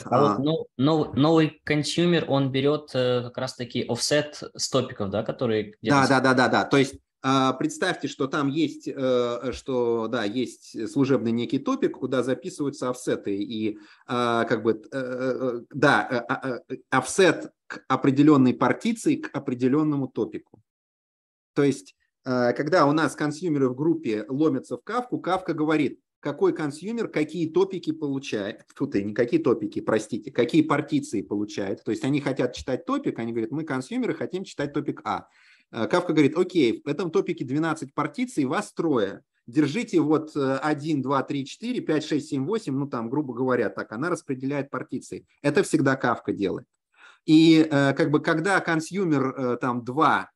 А, вот а. нов, новый консюмер, он берет э, как раз-таки офсет с да, которые... Да, да, да, да, да. То есть а, представьте, что там есть, э, что да, есть служебный некий топик, куда записываются офсеты. И а, как бы, э, э, да, а, офсет к определенной партиции, к определенному топику. То есть, когда у нас консюмеры в группе ломятся в кавку, кавка говорит, какой консюмер какие топики получает, тут и не какие топики, простите, какие партиции получает. То есть они хотят читать топик, они говорят, мы консюмеры хотим читать топик А. Э, Кавка говорит, окей, в этом топике 12 партиций, вас трое. Держите вот 1, 2, 3, 4, 5, 6, 7, 8, ну там, грубо говоря, так, она распределяет партиции. Это всегда Кавка делает. И э, как бы когда консюмер э, там 2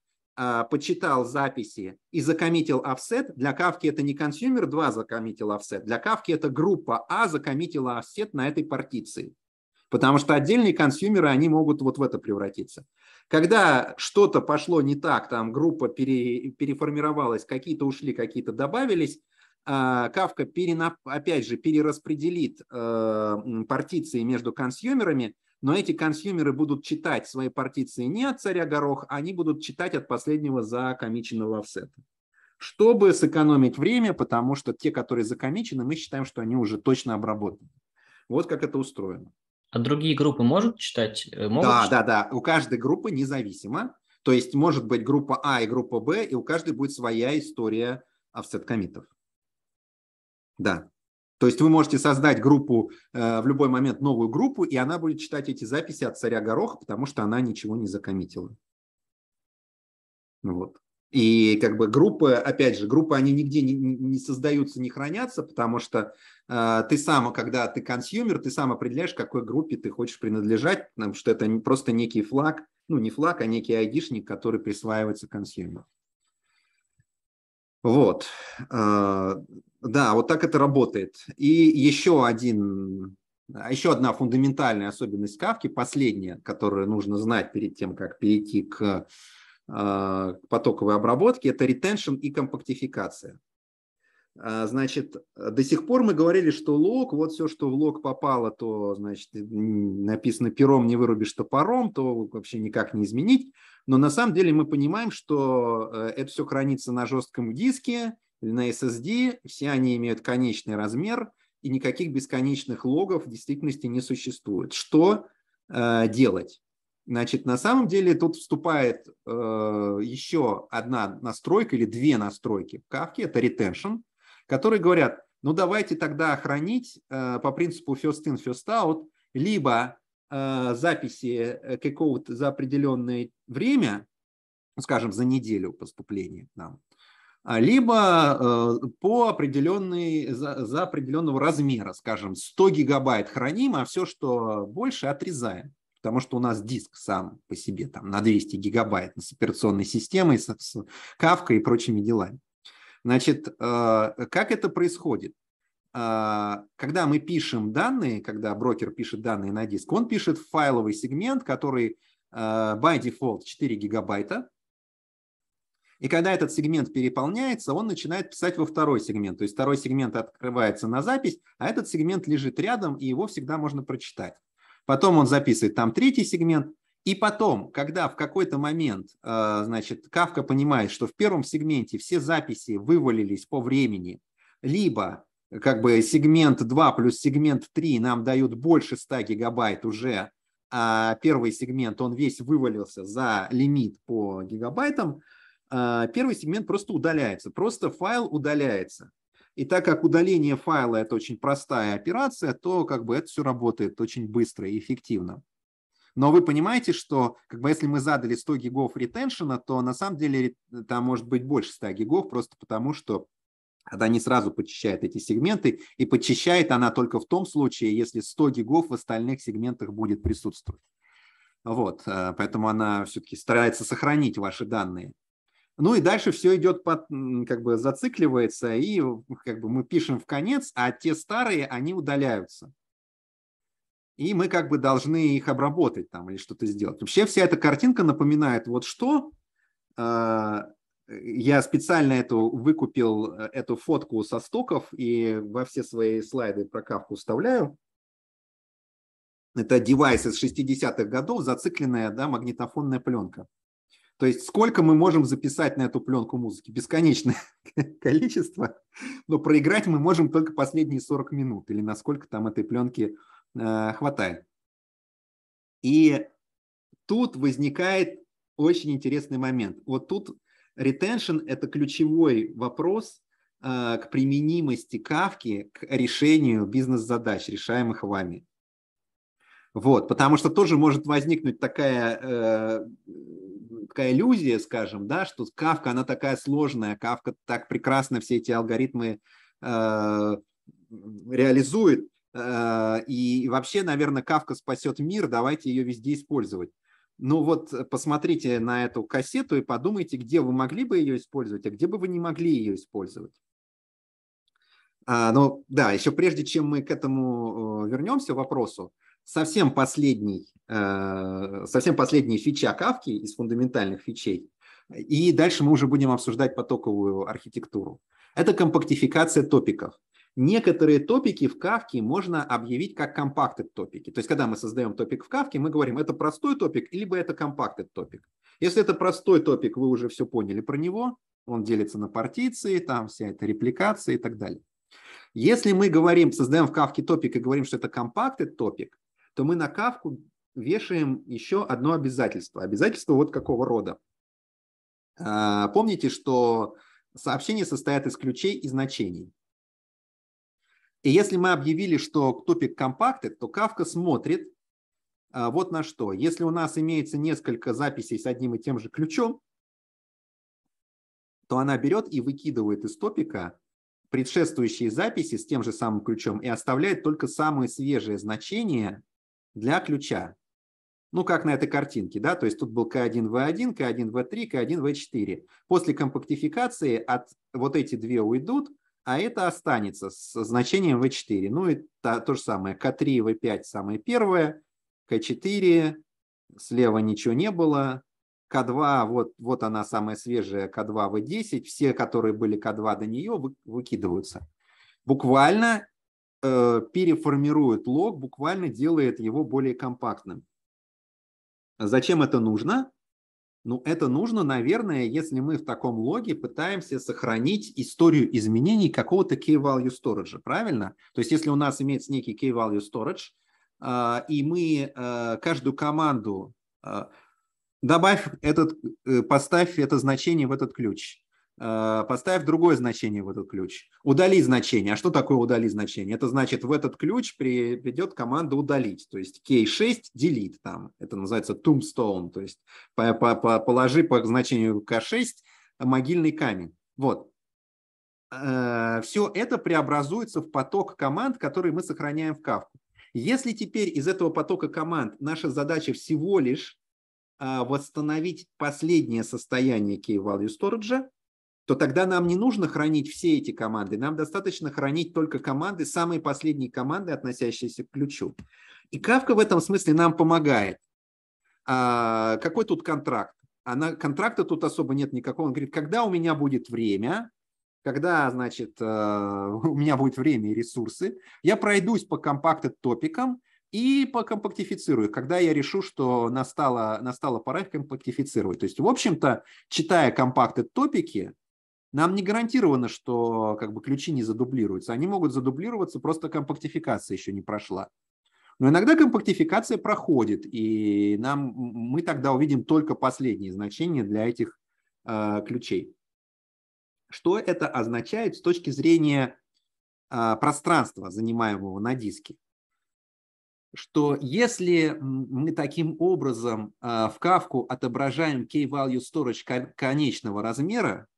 почитал записи и закоммитил офсет, для Кавки это не консюмер 2 закоммитил офсет, для Кавки это группа А закоммитила офсет на этой партиции. Потому что отдельные консюмеры, они могут вот в это превратиться. Когда что-то пошло не так, там группа пере, переформировалась, какие-то ушли, какие-то добавились, Кавка, опять же, перераспределит э, партиции между консьюмерами, но эти консьюмеры будут читать свои партиции не от царя горох, а они будут читать от последнего закомиченного офсета чтобы сэкономить время, потому что те, которые закомичены, мы считаем, что они уже точно обработаны. Вот как это устроено. А другие группы могут читать? Э, могут да, читать? да, да. У каждой группы независимо. То есть может быть группа А и группа Б, и у каждой будет своя история офсет-комитов. Да. То есть вы можете создать группу, э, в любой момент новую группу, и она будет читать эти записи от царя Гороха, потому что она ничего не закоммитила. Вот. И как бы группы, опять же, группы, они нигде не, не создаются, не хранятся, потому что э, ты сам, когда ты консюмер, ты сам определяешь, какой группе ты хочешь принадлежать, потому что это просто некий флаг, ну не флаг, а некий айдишник, который присваивается консюмеру. Вот. Э, да, вот так это работает. И еще один а, еще одна фундаментальная особенность кавки, последняя, которую нужно знать перед тем, как перейти к а, потоковой обработки, это ретеншн и компактификация. А, значит, до сих пор мы говорили, что лог, вот все, что в лог попало, то, значит, написано пером не вырубишь топором, то вообще никак не изменить. Но на самом деле мы понимаем, что э, это все хранится на жестком диске или на SSD, все они имеют конечный размер, и никаких бесконечных логов в действительности не существует. Что э, делать? Значит, на самом деле тут вступает э, еще одна настройка или две настройки в Kafka, это retention, которые говорят, ну давайте тогда хранить э, по принципу first in, first out, либо э, записи э, какого-то за определенное время, скажем, за неделю поступления нам, а, либо э, по определенной, за, за определенного размера, скажем, 100 гигабайт храним, а все, что больше, отрезаем потому что у нас диск сам по себе там на 200 гигабайт с операционной системой, с, с Kafka и прочими делами. Значит, а, как это происходит? А, когда мы пишем данные, когда брокер пишет данные на диск, он пишет файловый сегмент, который а, by default 4 гигабайта, и когда этот сегмент переполняется, он начинает писать во второй сегмент. То есть второй сегмент открывается на запись, а этот сегмент лежит рядом, и его всегда можно прочитать. Потом он записывает там третий сегмент. И потом, когда в какой-то момент, э, значит, Кавка понимает, что в первом сегменте все записи вывалились по времени, либо как бы сегмент 2 плюс сегмент 3 нам дают больше 100 гигабайт уже, а первый сегмент, он весь вывалился за лимит по гигабайтам, э, первый сегмент просто удаляется, просто файл удаляется. И так как удаление файла – это очень простая операция, то как бы это все работает очень быстро и эффективно. Но вы понимаете, что как бы, если мы задали 100 гигов ретеншена, то на самом деле э, там может быть больше 100 гигов, просто потому что она не сразу подчищает эти сегменты, и подчищает она только в том случае, если 100 гигов в остальных сегментах будет присутствовать. Вот, э, поэтому она все-таки старается сохранить ваши данные. Ну и дальше все идет, под, как бы зацикливается, и как бы мы пишем в конец, а те старые, они удаляются. И мы как бы должны их обработать там или что-то сделать. Вообще вся эта картинка напоминает вот что. А, я специально эту, выкупил э, эту фотку со стоков и во все свои слайды про кавку вставляю. Это девайс из 60-х годов, зацикленная да, магнитофонная пленка. То есть сколько мы можем записать на эту пленку музыки? Бесконечное количество, но проиграть мы можем только последние 40 минут или насколько там этой пленки э, хватает. И тут возникает очень интересный момент. Вот тут ретеншн – это ключевой вопрос э, к применимости кавки к решению бизнес-задач, решаемых вами. Вот, потому что тоже может возникнуть такая э, такая иллюзия, скажем, да, что Кавка, она такая сложная, Кавка так прекрасно все эти алгоритмы э, реализует, э, и вообще, наверное, Кавка спасет мир, давайте ее везде использовать. Ну вот э, посмотрите на эту кассету и подумайте, где вы могли бы ее использовать, а где бы вы не могли ее использовать. А, ну да, еще прежде чем мы к этому э, вернемся, вопросу, совсем последний, э, совсем последняя фича кавки из фундаментальных фичей. И дальше мы уже будем обсуждать потоковую архитектуру. Это компактификация топиков. Некоторые топики в кавке можно объявить как compacted топики. То есть, когда мы создаем топик в кавке, мы говорим, это простой топик, либо это compacted топик. Если это простой топик, вы уже все поняли про него, он делится на партиции, там вся эта репликация и так далее. Если мы говорим, создаем в кавке топик и говорим, что это compacted топик, то мы на кавку вешаем еще одно обязательство. Обязательство вот какого рода. А, помните, что сообщения состоят из ключей и значений. И если мы объявили, что топик компактный, то Кавка смотрит а, вот на что. Если у нас имеется несколько записей с одним и тем же ключом, то она берет и выкидывает из топика предшествующие записи с тем же самым ключом и оставляет только самые свежие значения для ключа. Ну, как на этой картинке, да, то есть тут был К1В1, К1В3, К1В4. После компактификации от вот эти две уйдут, а это останется с значением V4. Ну и то, то же самое, К3, V5 самое первое, К4, слева ничего не было, К2, вот, вот она самая свежая, К2, В10, все, которые были К2 до нее, выкидываются. Буквально Э, переформирует лог, буквально делает его более компактным. Зачем это нужно? Ну, это нужно, наверное, если мы в таком логе пытаемся сохранить историю изменений какого-то key-value storage, правильно? То есть если у нас имеется некий key-value storage, э, и мы э, каждую команду добавь этот, поставь это значение в этот ключ, Э, поставь другое значение в этот ключ. Удали значение. А что такое удали значение? Это значит, в этот ключ придет команда удалить. То есть кей 6 delete там. Это называется tombstone. То есть по, по, по, положи по значению K6 могильный камень. Вот. Э, Все это преобразуется в поток команд, которые мы сохраняем в кавку. Если теперь из этого потока команд наша задача всего лишь э, восстановить последнее состояние key-value storage, то тогда нам не нужно хранить все эти команды, нам достаточно хранить только команды, самые последние команды, относящиеся к ключу. И Кавка в этом смысле нам помогает. А какой тут контракт? Она, контракта тут особо нет никакого. Он говорит, когда у меня будет время, когда, значит, э, у меня будет время и ресурсы, я пройдусь по компакт-топикам, и покомпактифицирую, когда я решу, что настала, настала пора их компактифицировать. То есть, в общем-то, читая компакты топики, нам не гарантировано, что как бы, ключи не задублируются. Они могут задублироваться, просто компактификация еще не прошла. Но иногда компактификация проходит, и нам, мы тогда увидим только последние значения для этих э, ключей. Что это означает с точки зрения э, пространства, занимаемого на диске? что если мы таким образом э, в Кавку отображаем key-value storage конечного размера,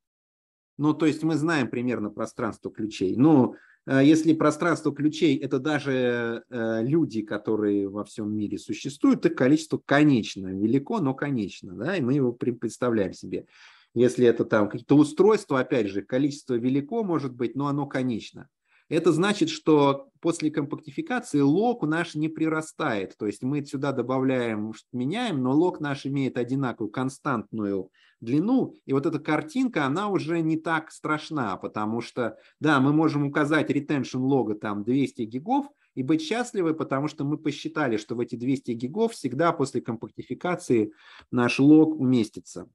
ну, то есть мы знаем примерно пространство ключей. Но э, если пространство ключей – это даже э, люди, которые во всем мире существуют, то количество конечно, велико, но конечно, да, и мы его представляем себе. Если это там какие-то устройства, опять же, количество велико может быть, но оно конечно. Это значит, что после компактификации лог наш не прирастает. То есть мы сюда добавляем, меняем, но лог наш имеет одинаковую константную длину. И вот эта картинка, она уже не так страшна, потому что, да, мы можем указать retention лога там 200 гигов, и быть счастливы, потому что мы посчитали, что в эти 200 гигов всегда после компактификации наш лог уместится.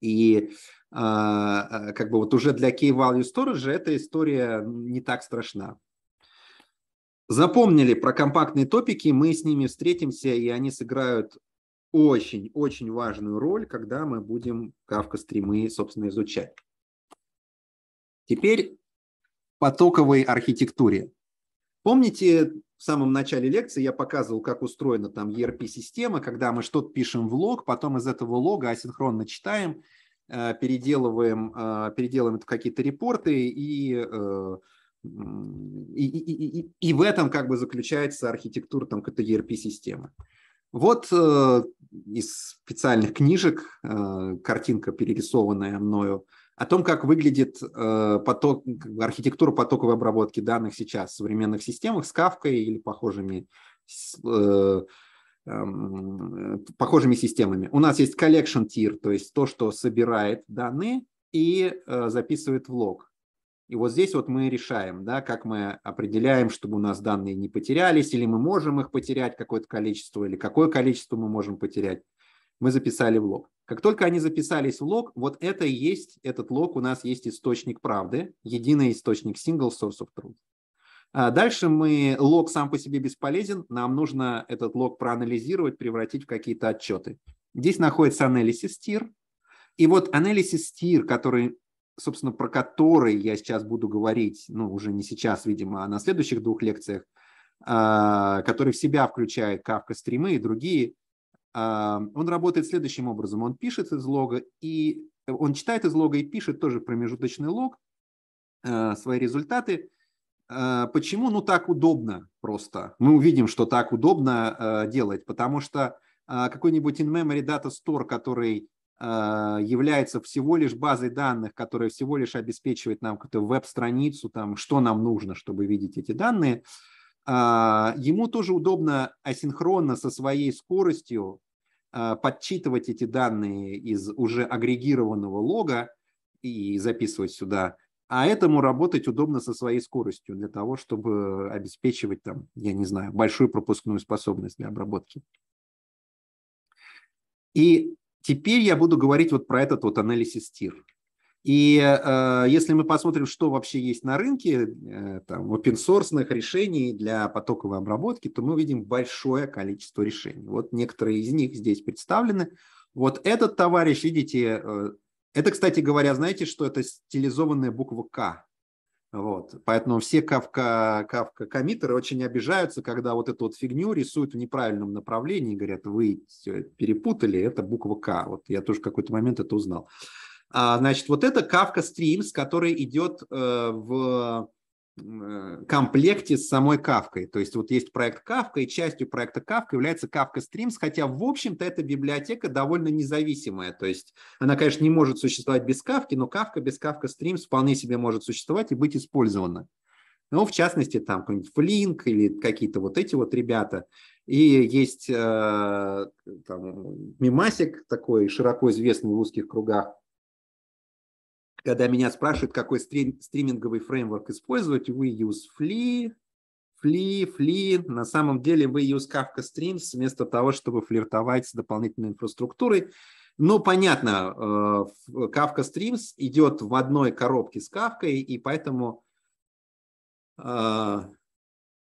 И а, э, как бы вот уже для Key Value Storage эта история не так страшна. Запомнили про компактные топики, мы с ними встретимся, и они сыграют очень-очень важную роль, когда мы будем Kafka стримы, собственно, изучать. Теперь потоковой архитектуре. Помните, в самом начале лекции я показывал, как устроена там ERP-система, когда мы что-то пишем в лог, потом из этого лога асинхронно читаем – Э, переделываем, э, переделываем это в какие-то репорты э, и и, и, и, и в этом как бы заключается архитектура там какой-то ERP-системы. Вот из специальных книжек картинка, перерисованная мною, о том, как выглядит поток, архитектура потоковой обработки данных сейчас в современных системах с кавкой или похожими с, э, Эм, э, похожими системами. У нас есть collection tier, то есть то, что собирает данные и э, записывает в лог. И вот здесь вот мы решаем, да, как мы определяем, чтобы у нас данные не потерялись, или мы можем их потерять какое-то количество, или какое количество мы можем потерять. Мы записали в лог. Как только они записались в лог, вот это и есть, этот лог у нас есть источник правды, единый источник single source of truth. А дальше мы, лог сам по себе бесполезен, нам нужно этот лог проанализировать, превратить в какие-то отчеты. Здесь находится анализис тир. И вот анализис тир, который, собственно, про который я сейчас буду говорить, ну, уже не сейчас, видимо, а на следующих двух лекциях, а, который в себя включает Kafka стримы и другие, а, он работает следующим образом. Он пишет из лога и он читает из лога и пишет тоже промежуточный лог, свои результаты, а, почему? Ну, так удобно просто. Мы увидим, что так удобно а, делать, потому что а, какой-нибудь in-memory data store, который является всего лишь базой данных, которая всего лишь обеспечивает нам какую-то веб-страницу, там, что нам нужно, чтобы видеть эти данные, ему тоже удобно асинхронно со своей скоростью подчитывать эти данные из уже агрегированного лога и записывать сюда – а этому работать удобно со своей скоростью для того, чтобы обеспечивать там, я не знаю, большую пропускную способность для обработки. И теперь я буду говорить вот про этот вот анализ тир. И э, если мы посмотрим, что вообще есть на рынке э, там, open решений для потоковой обработки, то мы увидим большое количество решений. Вот некоторые из них здесь представлены. Вот этот товарищ, видите, э, это, кстати говоря, знаете, что это стилизованная буква К. Вот. Поэтому все кавка, кавка комитеры очень обижаются, когда вот эту вот фигню рисуют в неправильном направлении, говорят, вы все перепутали, это буква К. Вот я тоже какой-то момент это узнал. А, значит, вот это кавка стримс, который идет э, в Э, комплекте с самой Кавкой. То есть вот есть проект Кавка, и частью проекта Кавка является Кавка стримс, хотя, в общем-то, эта библиотека довольно независимая. То есть она, конечно, не может существовать без Кавки, но Кавка без Кавка стримс вполне себе может существовать и быть использована. Ну, в частности, там какой-нибудь Flink или какие-то вот эти вот ребята. И есть э, там, мимасик такой, широко известный в узких кругах, когда меня спрашивают, какой стрим, стриминговый фреймворк использовать, вы use Fli, Fli, Fli. На самом деле вы use Kafka Streams вместо того, чтобы флиртовать с дополнительной инфраструктурой. Ну, понятно, э, Kafka Streams идет в одной коробке с Kafka, и поэтому э,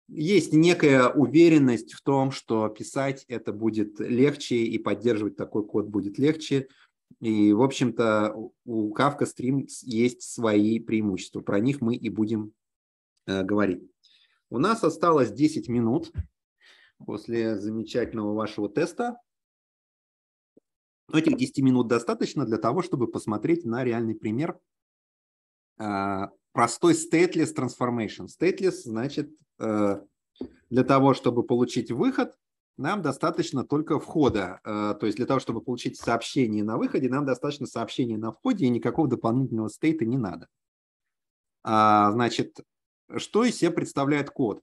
есть некая уверенность в том, что писать это будет легче и поддерживать такой код будет легче, и, в общем-то, у Kafka Stream есть свои преимущества. Про них мы и будем э, говорить. У нас осталось 10 минут после замечательного вашего теста. Но этих 10 минут достаточно для того, чтобы посмотреть на реальный пример э, простой stateless transformation. Stateless значит э, для того, чтобы получить выход, нам достаточно только входа. Э, то есть для того, чтобы получить сообщение на выходе, нам достаточно сообщения на входе, и никакого дополнительного стейта не надо. А, значит, что из себя представляет код?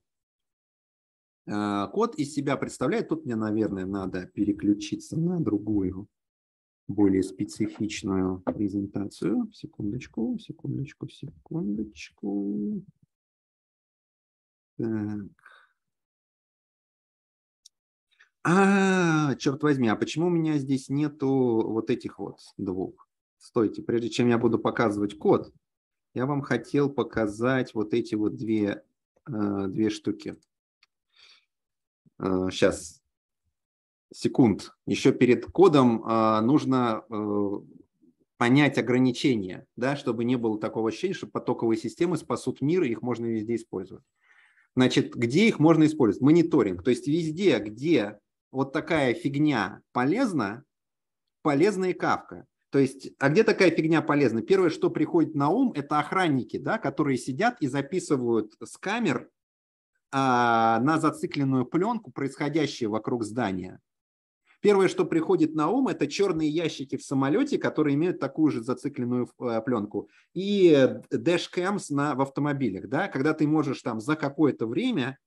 Э, код из себя представляет, тут мне, наверное, надо переключиться на другую, более специфичную презентацию. Секундочку, секундочку, секундочку. Так а, черт возьми, а почему у меня здесь нету вот этих вот двух? Стойте, прежде чем я буду показывать код, я вам хотел показать вот эти вот две, э, две штуки. Сейчас, э, секунд. Еще перед кодом а, нужно э, понять ограничения, да, чтобы не было такого ощущения, что потоковые системы спасут мир, и их можно везде использовать. Значит, где их можно использовать? Мониторинг. То есть везде, где вот такая фигня полезна, полезна и кавка. То есть, а где такая фигня полезна? Первое, что приходит на ум, это охранники, да, которые сидят и записывают с камер а, на зацикленную пленку происходящее вокруг здания. Первое, что приходит на ум, это черные ящики в самолете, которые имеют такую же зацикленную э, пленку, и дэшкэмс на, в автомобилях, да, когда ты можешь там за какое-то время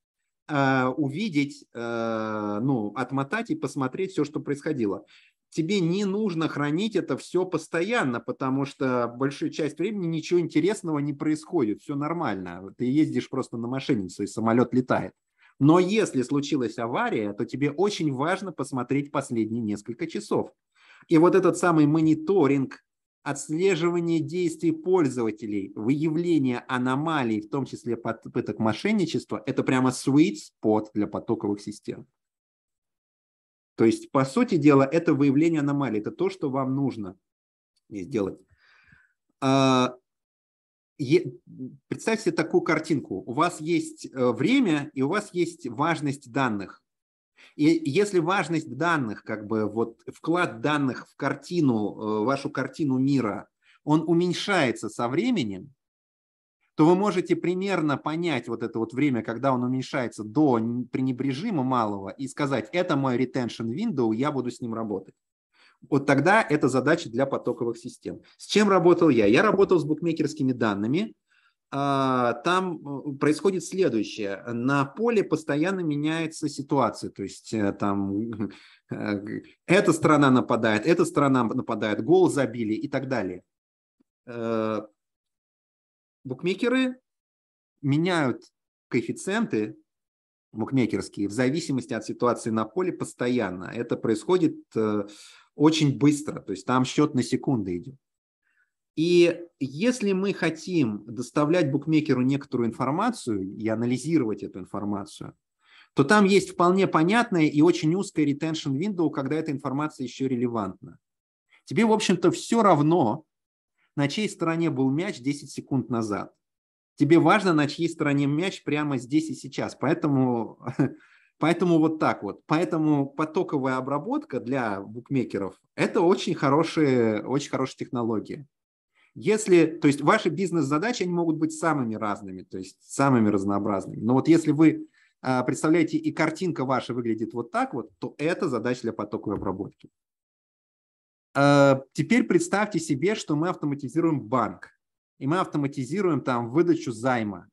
а, увидеть, а, ну, отмотать и посмотреть все, что происходило. Тебе не нужно хранить это все постоянно, потому что большую часть времени ничего интересного не происходит, все нормально. Ты ездишь просто на машине, и самолет летает. Но если случилась авария, то тебе очень важно посмотреть последние несколько часов. И вот этот самый мониторинг отслеживание действий пользователей, выявление аномалий, в том числе попыток мошенничества, это прямо sweet spot для потоковых систем. То есть, по сути дела, это выявление аномалий, это то, что вам нужно сделать. А, представьте такую картинку. У вас есть э, время и у вас есть важность данных. И если важность данных, как бы вот вклад данных в картину, э, вашу картину мира, он уменьшается со временем, то вы можете примерно понять вот это вот время, когда он уменьшается до пренебрежимо малого и сказать, это мой retention window, я буду с ним работать. Вот тогда это задача для потоковых систем. С чем работал я? Я работал с букмекерскими данными, а, там э, происходит следующее. На поле постоянно меняется ситуация. То есть э, там э, эта страна нападает, эта страна нападает, гол забили и так далее. Букмекеры меняют коэффициенты букмекерские в зависимости от ситуации на поле постоянно. Это происходит очень быстро. То есть там счет на секунды идет. И если мы хотим доставлять букмекеру некоторую информацию и анализировать эту информацию, то там есть вполне понятная и очень узкая retention window, когда эта информация еще релевантна. Тебе, в общем-то, все равно, на чьей стороне был мяч 10 секунд назад. Тебе важно, на чьей стороне мяч прямо здесь и сейчас. Поэтому, поэтому вот так вот. Поэтому потоковая обработка для букмекеров – это очень хорошие, очень хорошая технология. Если, то есть ваши бизнес-задачи, они могут быть самыми разными, то есть самыми разнообразными. Но вот если вы а, представляете, и картинка ваша выглядит вот так вот, то это задача для потоковой обработки. А, теперь представьте себе, что мы автоматизируем банк, и мы автоматизируем там выдачу займа.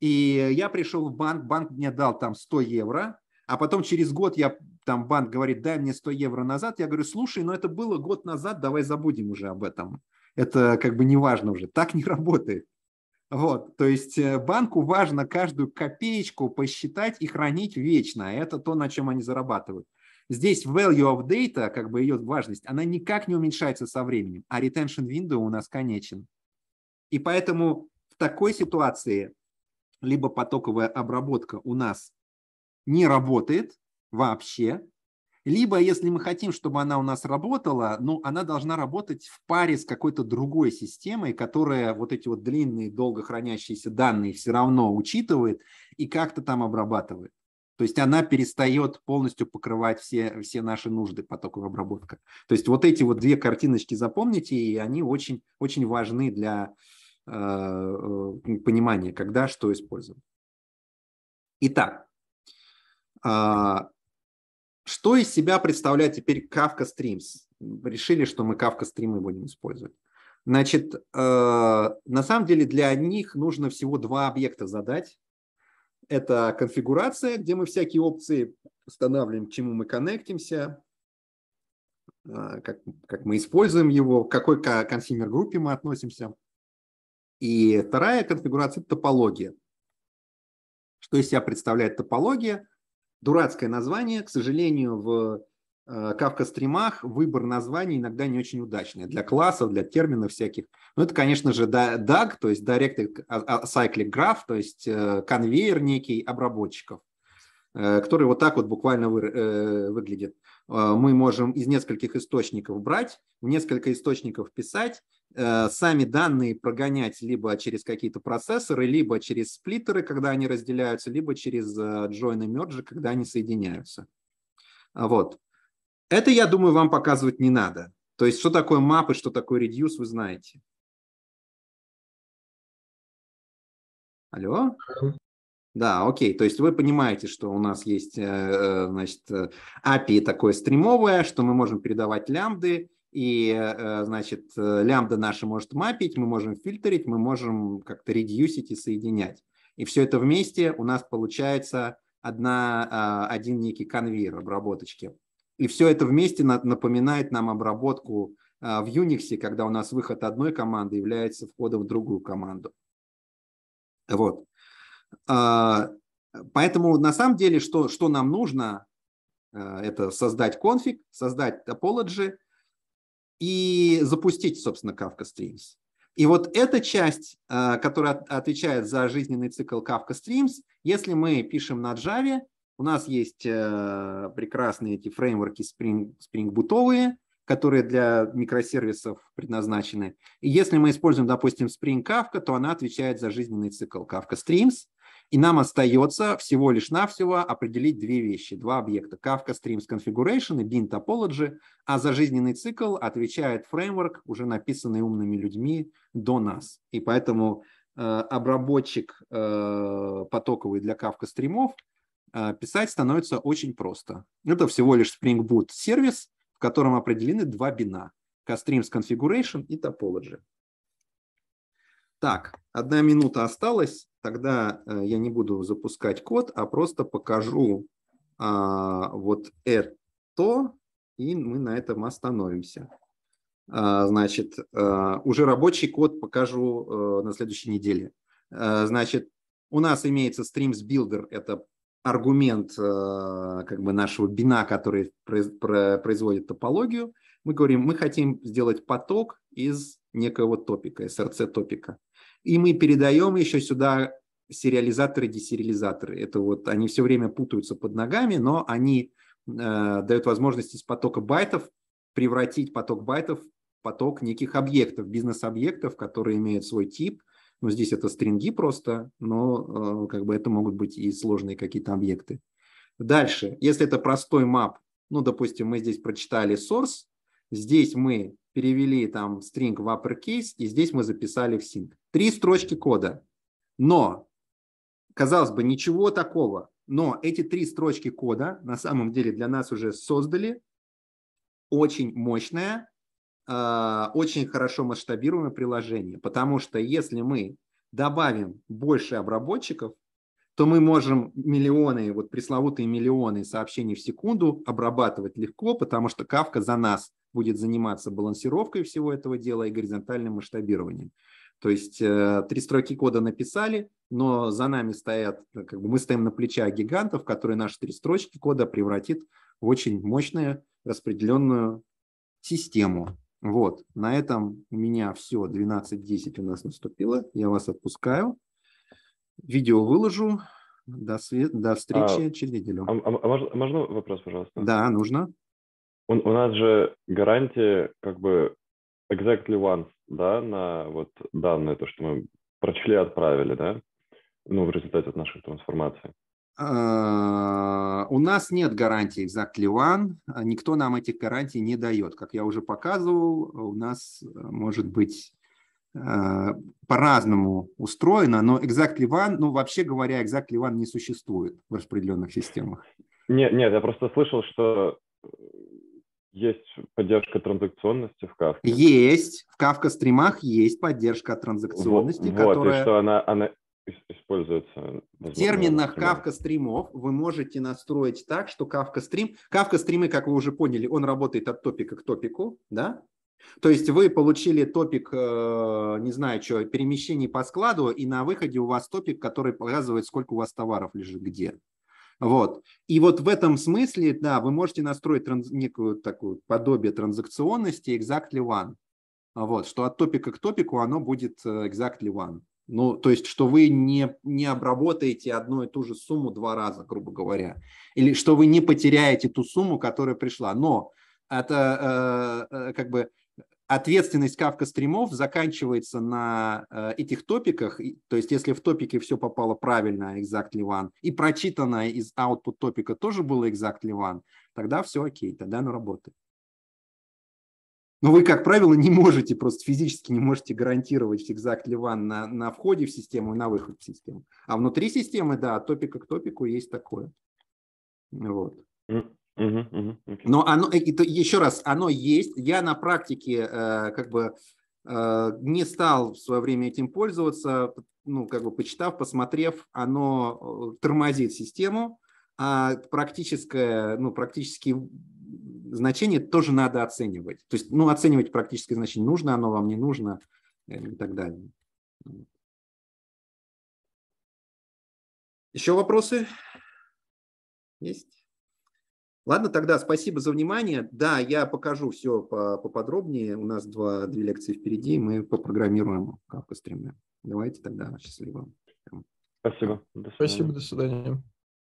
И я пришел в банк, банк мне дал там 100 евро, а потом через год я там банк говорит, дай мне 100 евро назад. Я говорю, слушай, но это было год назад, давай забудем уже об этом это как бы не важно уже. Так не работает. Вот, то есть э, банку важно каждую копеечку посчитать и хранить вечно. А это то, на чем они зарабатывают. Здесь value of data, как бы ее важность, она никак не уменьшается со временем, а retention window у нас конечен. И поэтому в такой ситуации либо потоковая обработка у нас не работает вообще, либо, если мы хотим, чтобы она у нас работала, ну, она должна работать в паре с какой-то другой системой, которая вот эти вот длинные, долго хранящиеся данные все равно учитывает и как-то там обрабатывает. То есть она перестает полностью покрывать все, все наши нужды потоковой обработка. То есть вот эти вот две картиночки запомните, и они очень, очень важны для э, э понимания, когда что использовать. Итак, а, что из себя представляет теперь Kafka Streams? Решили, что мы Kafka Streams будем использовать. Значит, э, на самом деле для них нужно всего два объекта задать. Это конфигурация, где мы всякие опции устанавливаем, к чему мы коннектимся, э, как, как мы используем его, к какой консюмер группе мы относимся. И вторая конфигурация – топология. Что из себя представляет топология? Дурацкое название, к сожалению, в э, кавка-стримах выбор названий иногда не очень удачный для классов, для терминов всяких. Ну, это, конечно же, DAG, то есть Directed а, а, Cyclic Graph, то есть э, конвейер некий обработчиков, э, который вот так вот буквально выглядит. Э, мы можем из нескольких источников брать, в несколько источников писать, э, сами данные прогонять либо через какие-то процессоры, либо через сплиттеры, когда они разделяются, либо через э, join и merge, когда они соединяются. А вот. Это, я думаю, вам показывать не надо. То есть, что такое мапы, что такое редьюс, вы знаете. Алло? Да, окей. То есть вы понимаете, что у нас есть э, э, значит, э, API такое стримовое, что мы можем передавать лямбды, и, значит, лямбда наша может мапить, мы можем фильтрить, мы можем как-то редюсить и соединять. И все это вместе у нас получается одна, а, один некий конвейер обработочки. И все это вместе напоминает нам обработку а, в Unix, когда у нас выход одной команды является входом в другую команду. Вот. А, поэтому на самом деле, что, что нам нужно, а, это создать конфиг, создать topology и запустить, собственно, Kafka Streams. И вот эта часть, а, которая отвечает за жизненный цикл Kafka Streams, если мы пишем на Java, у нас есть прекрасные эти фреймворки Spring, Spring Boot'овые, которые для микросервисов предназначены. И если мы используем, допустим, Spring Kafka, то она отвечает за жизненный цикл Kafka Streams – и нам остается всего лишь навсего определить две вещи, два объекта. Kafka Streams Configuration и Bean Topology, а за жизненный цикл отвечает фреймворк, уже написанный умными людьми до нас. И поэтому э, обработчик э, потоковый для Kafka стримов э, писать становится очень просто. Это всего лишь Spring Boot сервис, в котором определены два бина. Streams Configuration и Topology. Так, одна минута осталась. Тогда э, я не буду запускать код, а просто покажу а, вот это, и мы на этом остановимся. А, значит, а, уже рабочий код покажу а, на следующей неделе. А, значит, у нас имеется Streams Builder, это аргумент как бы нашего бина, который производит топологию, мы говорим, мы хотим сделать поток из некого топика, SRC топика и мы передаем еще сюда сериализаторы, десериализаторы. Это вот они все время путаются под ногами, но они э, дают возможность из потока байтов превратить поток байтов в поток неких объектов, бизнес-объектов, которые имеют свой тип. Ну, здесь это стринги просто, но э, как бы это могут быть и сложные какие-то объекты. Дальше, если это простой map, ну, допустим, мы здесь прочитали source, здесь мы перевели там string в uppercase, и здесь мы записали в sync. Три строчки кода. Но, казалось бы, ничего такого. Но эти три строчки кода на самом деле для нас уже создали очень мощное, а, очень хорошо масштабируемое приложение. Потому что если мы добавим больше обработчиков, то мы можем миллионы, вот пресловутые миллионы сообщений в секунду обрабатывать легко, потому что Кавка за нас будет заниматься балансировкой всего этого дела и горизонтальным масштабированием. То есть э, три строки кода написали, но за нами стоят, э, как бы мы стоим на плечах гигантов, которые наши три строчки кода превратит в очень мощную распределенную систему. Вот, на этом у меня все, 12.10 у нас наступило, я вас отпускаю. Видео выложу, до, свет... до встречи а, через неделю. а, а можно, можно вопрос, пожалуйста? Да, нужно. У, у нас же гарантия как бы exactly once да, на вот данные, то, что мы прочли, отправили, да, ну, в результате нашей трансформации? А, у нас нет гарантии Exactly One, никто нам этих гарантий не дает. Как я уже показывал, у нас может быть а, по-разному устроено, но Exactly One, ну вообще говоря, Exactly One не существует в распределенных системах. Нет, нет, я просто слышал, что есть поддержка транзакционности в Kafka? Есть. В Kafka стримах есть поддержка транзакционности, вот, которая... Вот, и что она, она используется. В терминах Kafka стримов вы можете настроить так, что Kafka стрим... Kafka стримы, как вы уже поняли, он работает от топика к топику, да? То есть вы получили топик, э, не знаю, что, перемещений по складу, и на выходе у вас топик, который показывает, сколько у вас товаров лежит где. Вот. И вот в этом смысле, да, вы можете настроить транз... некую такую подобие транзакционности exactly one. Вот, что от топика к топику оно будет э, exactly one. Ну, то есть, что вы не, не обработаете одну и ту же сумму два раза, грубо говоря. Или что вы не потеряете ту сумму, которая пришла. Но это э, э как бы ответственность кавка стримов заканчивается на э, этих топиках, то есть если в топике все попало правильно, exactly one и прочитанное из output топика тоже было exactly one, тогда все окей, тогда оно работает. Но вы, как правило, не можете, просто физически не можете гарантировать exactly one на, на входе в систему и на выход в систему. А внутри системы, да, от топика к топику есть такое. Вот. Mm. Но оно, это, еще раз, оно есть. Я на практике э, как бы э, не стал в свое время этим пользоваться, ну, как бы почитав, посмотрев, оно э, тормозит систему, а практическое, ну, практически значение тоже надо оценивать. То есть, ну, оценивать практическое значение, нужно оно вам, не нужно э, и так далее. Еще вопросы есть? Ладно, тогда спасибо за внимание. Да, я покажу все поподробнее. У нас два, две лекции впереди, мы попрограммируем как по Давайте тогда счастливо. Спасибо. До Спасибо, до свидания.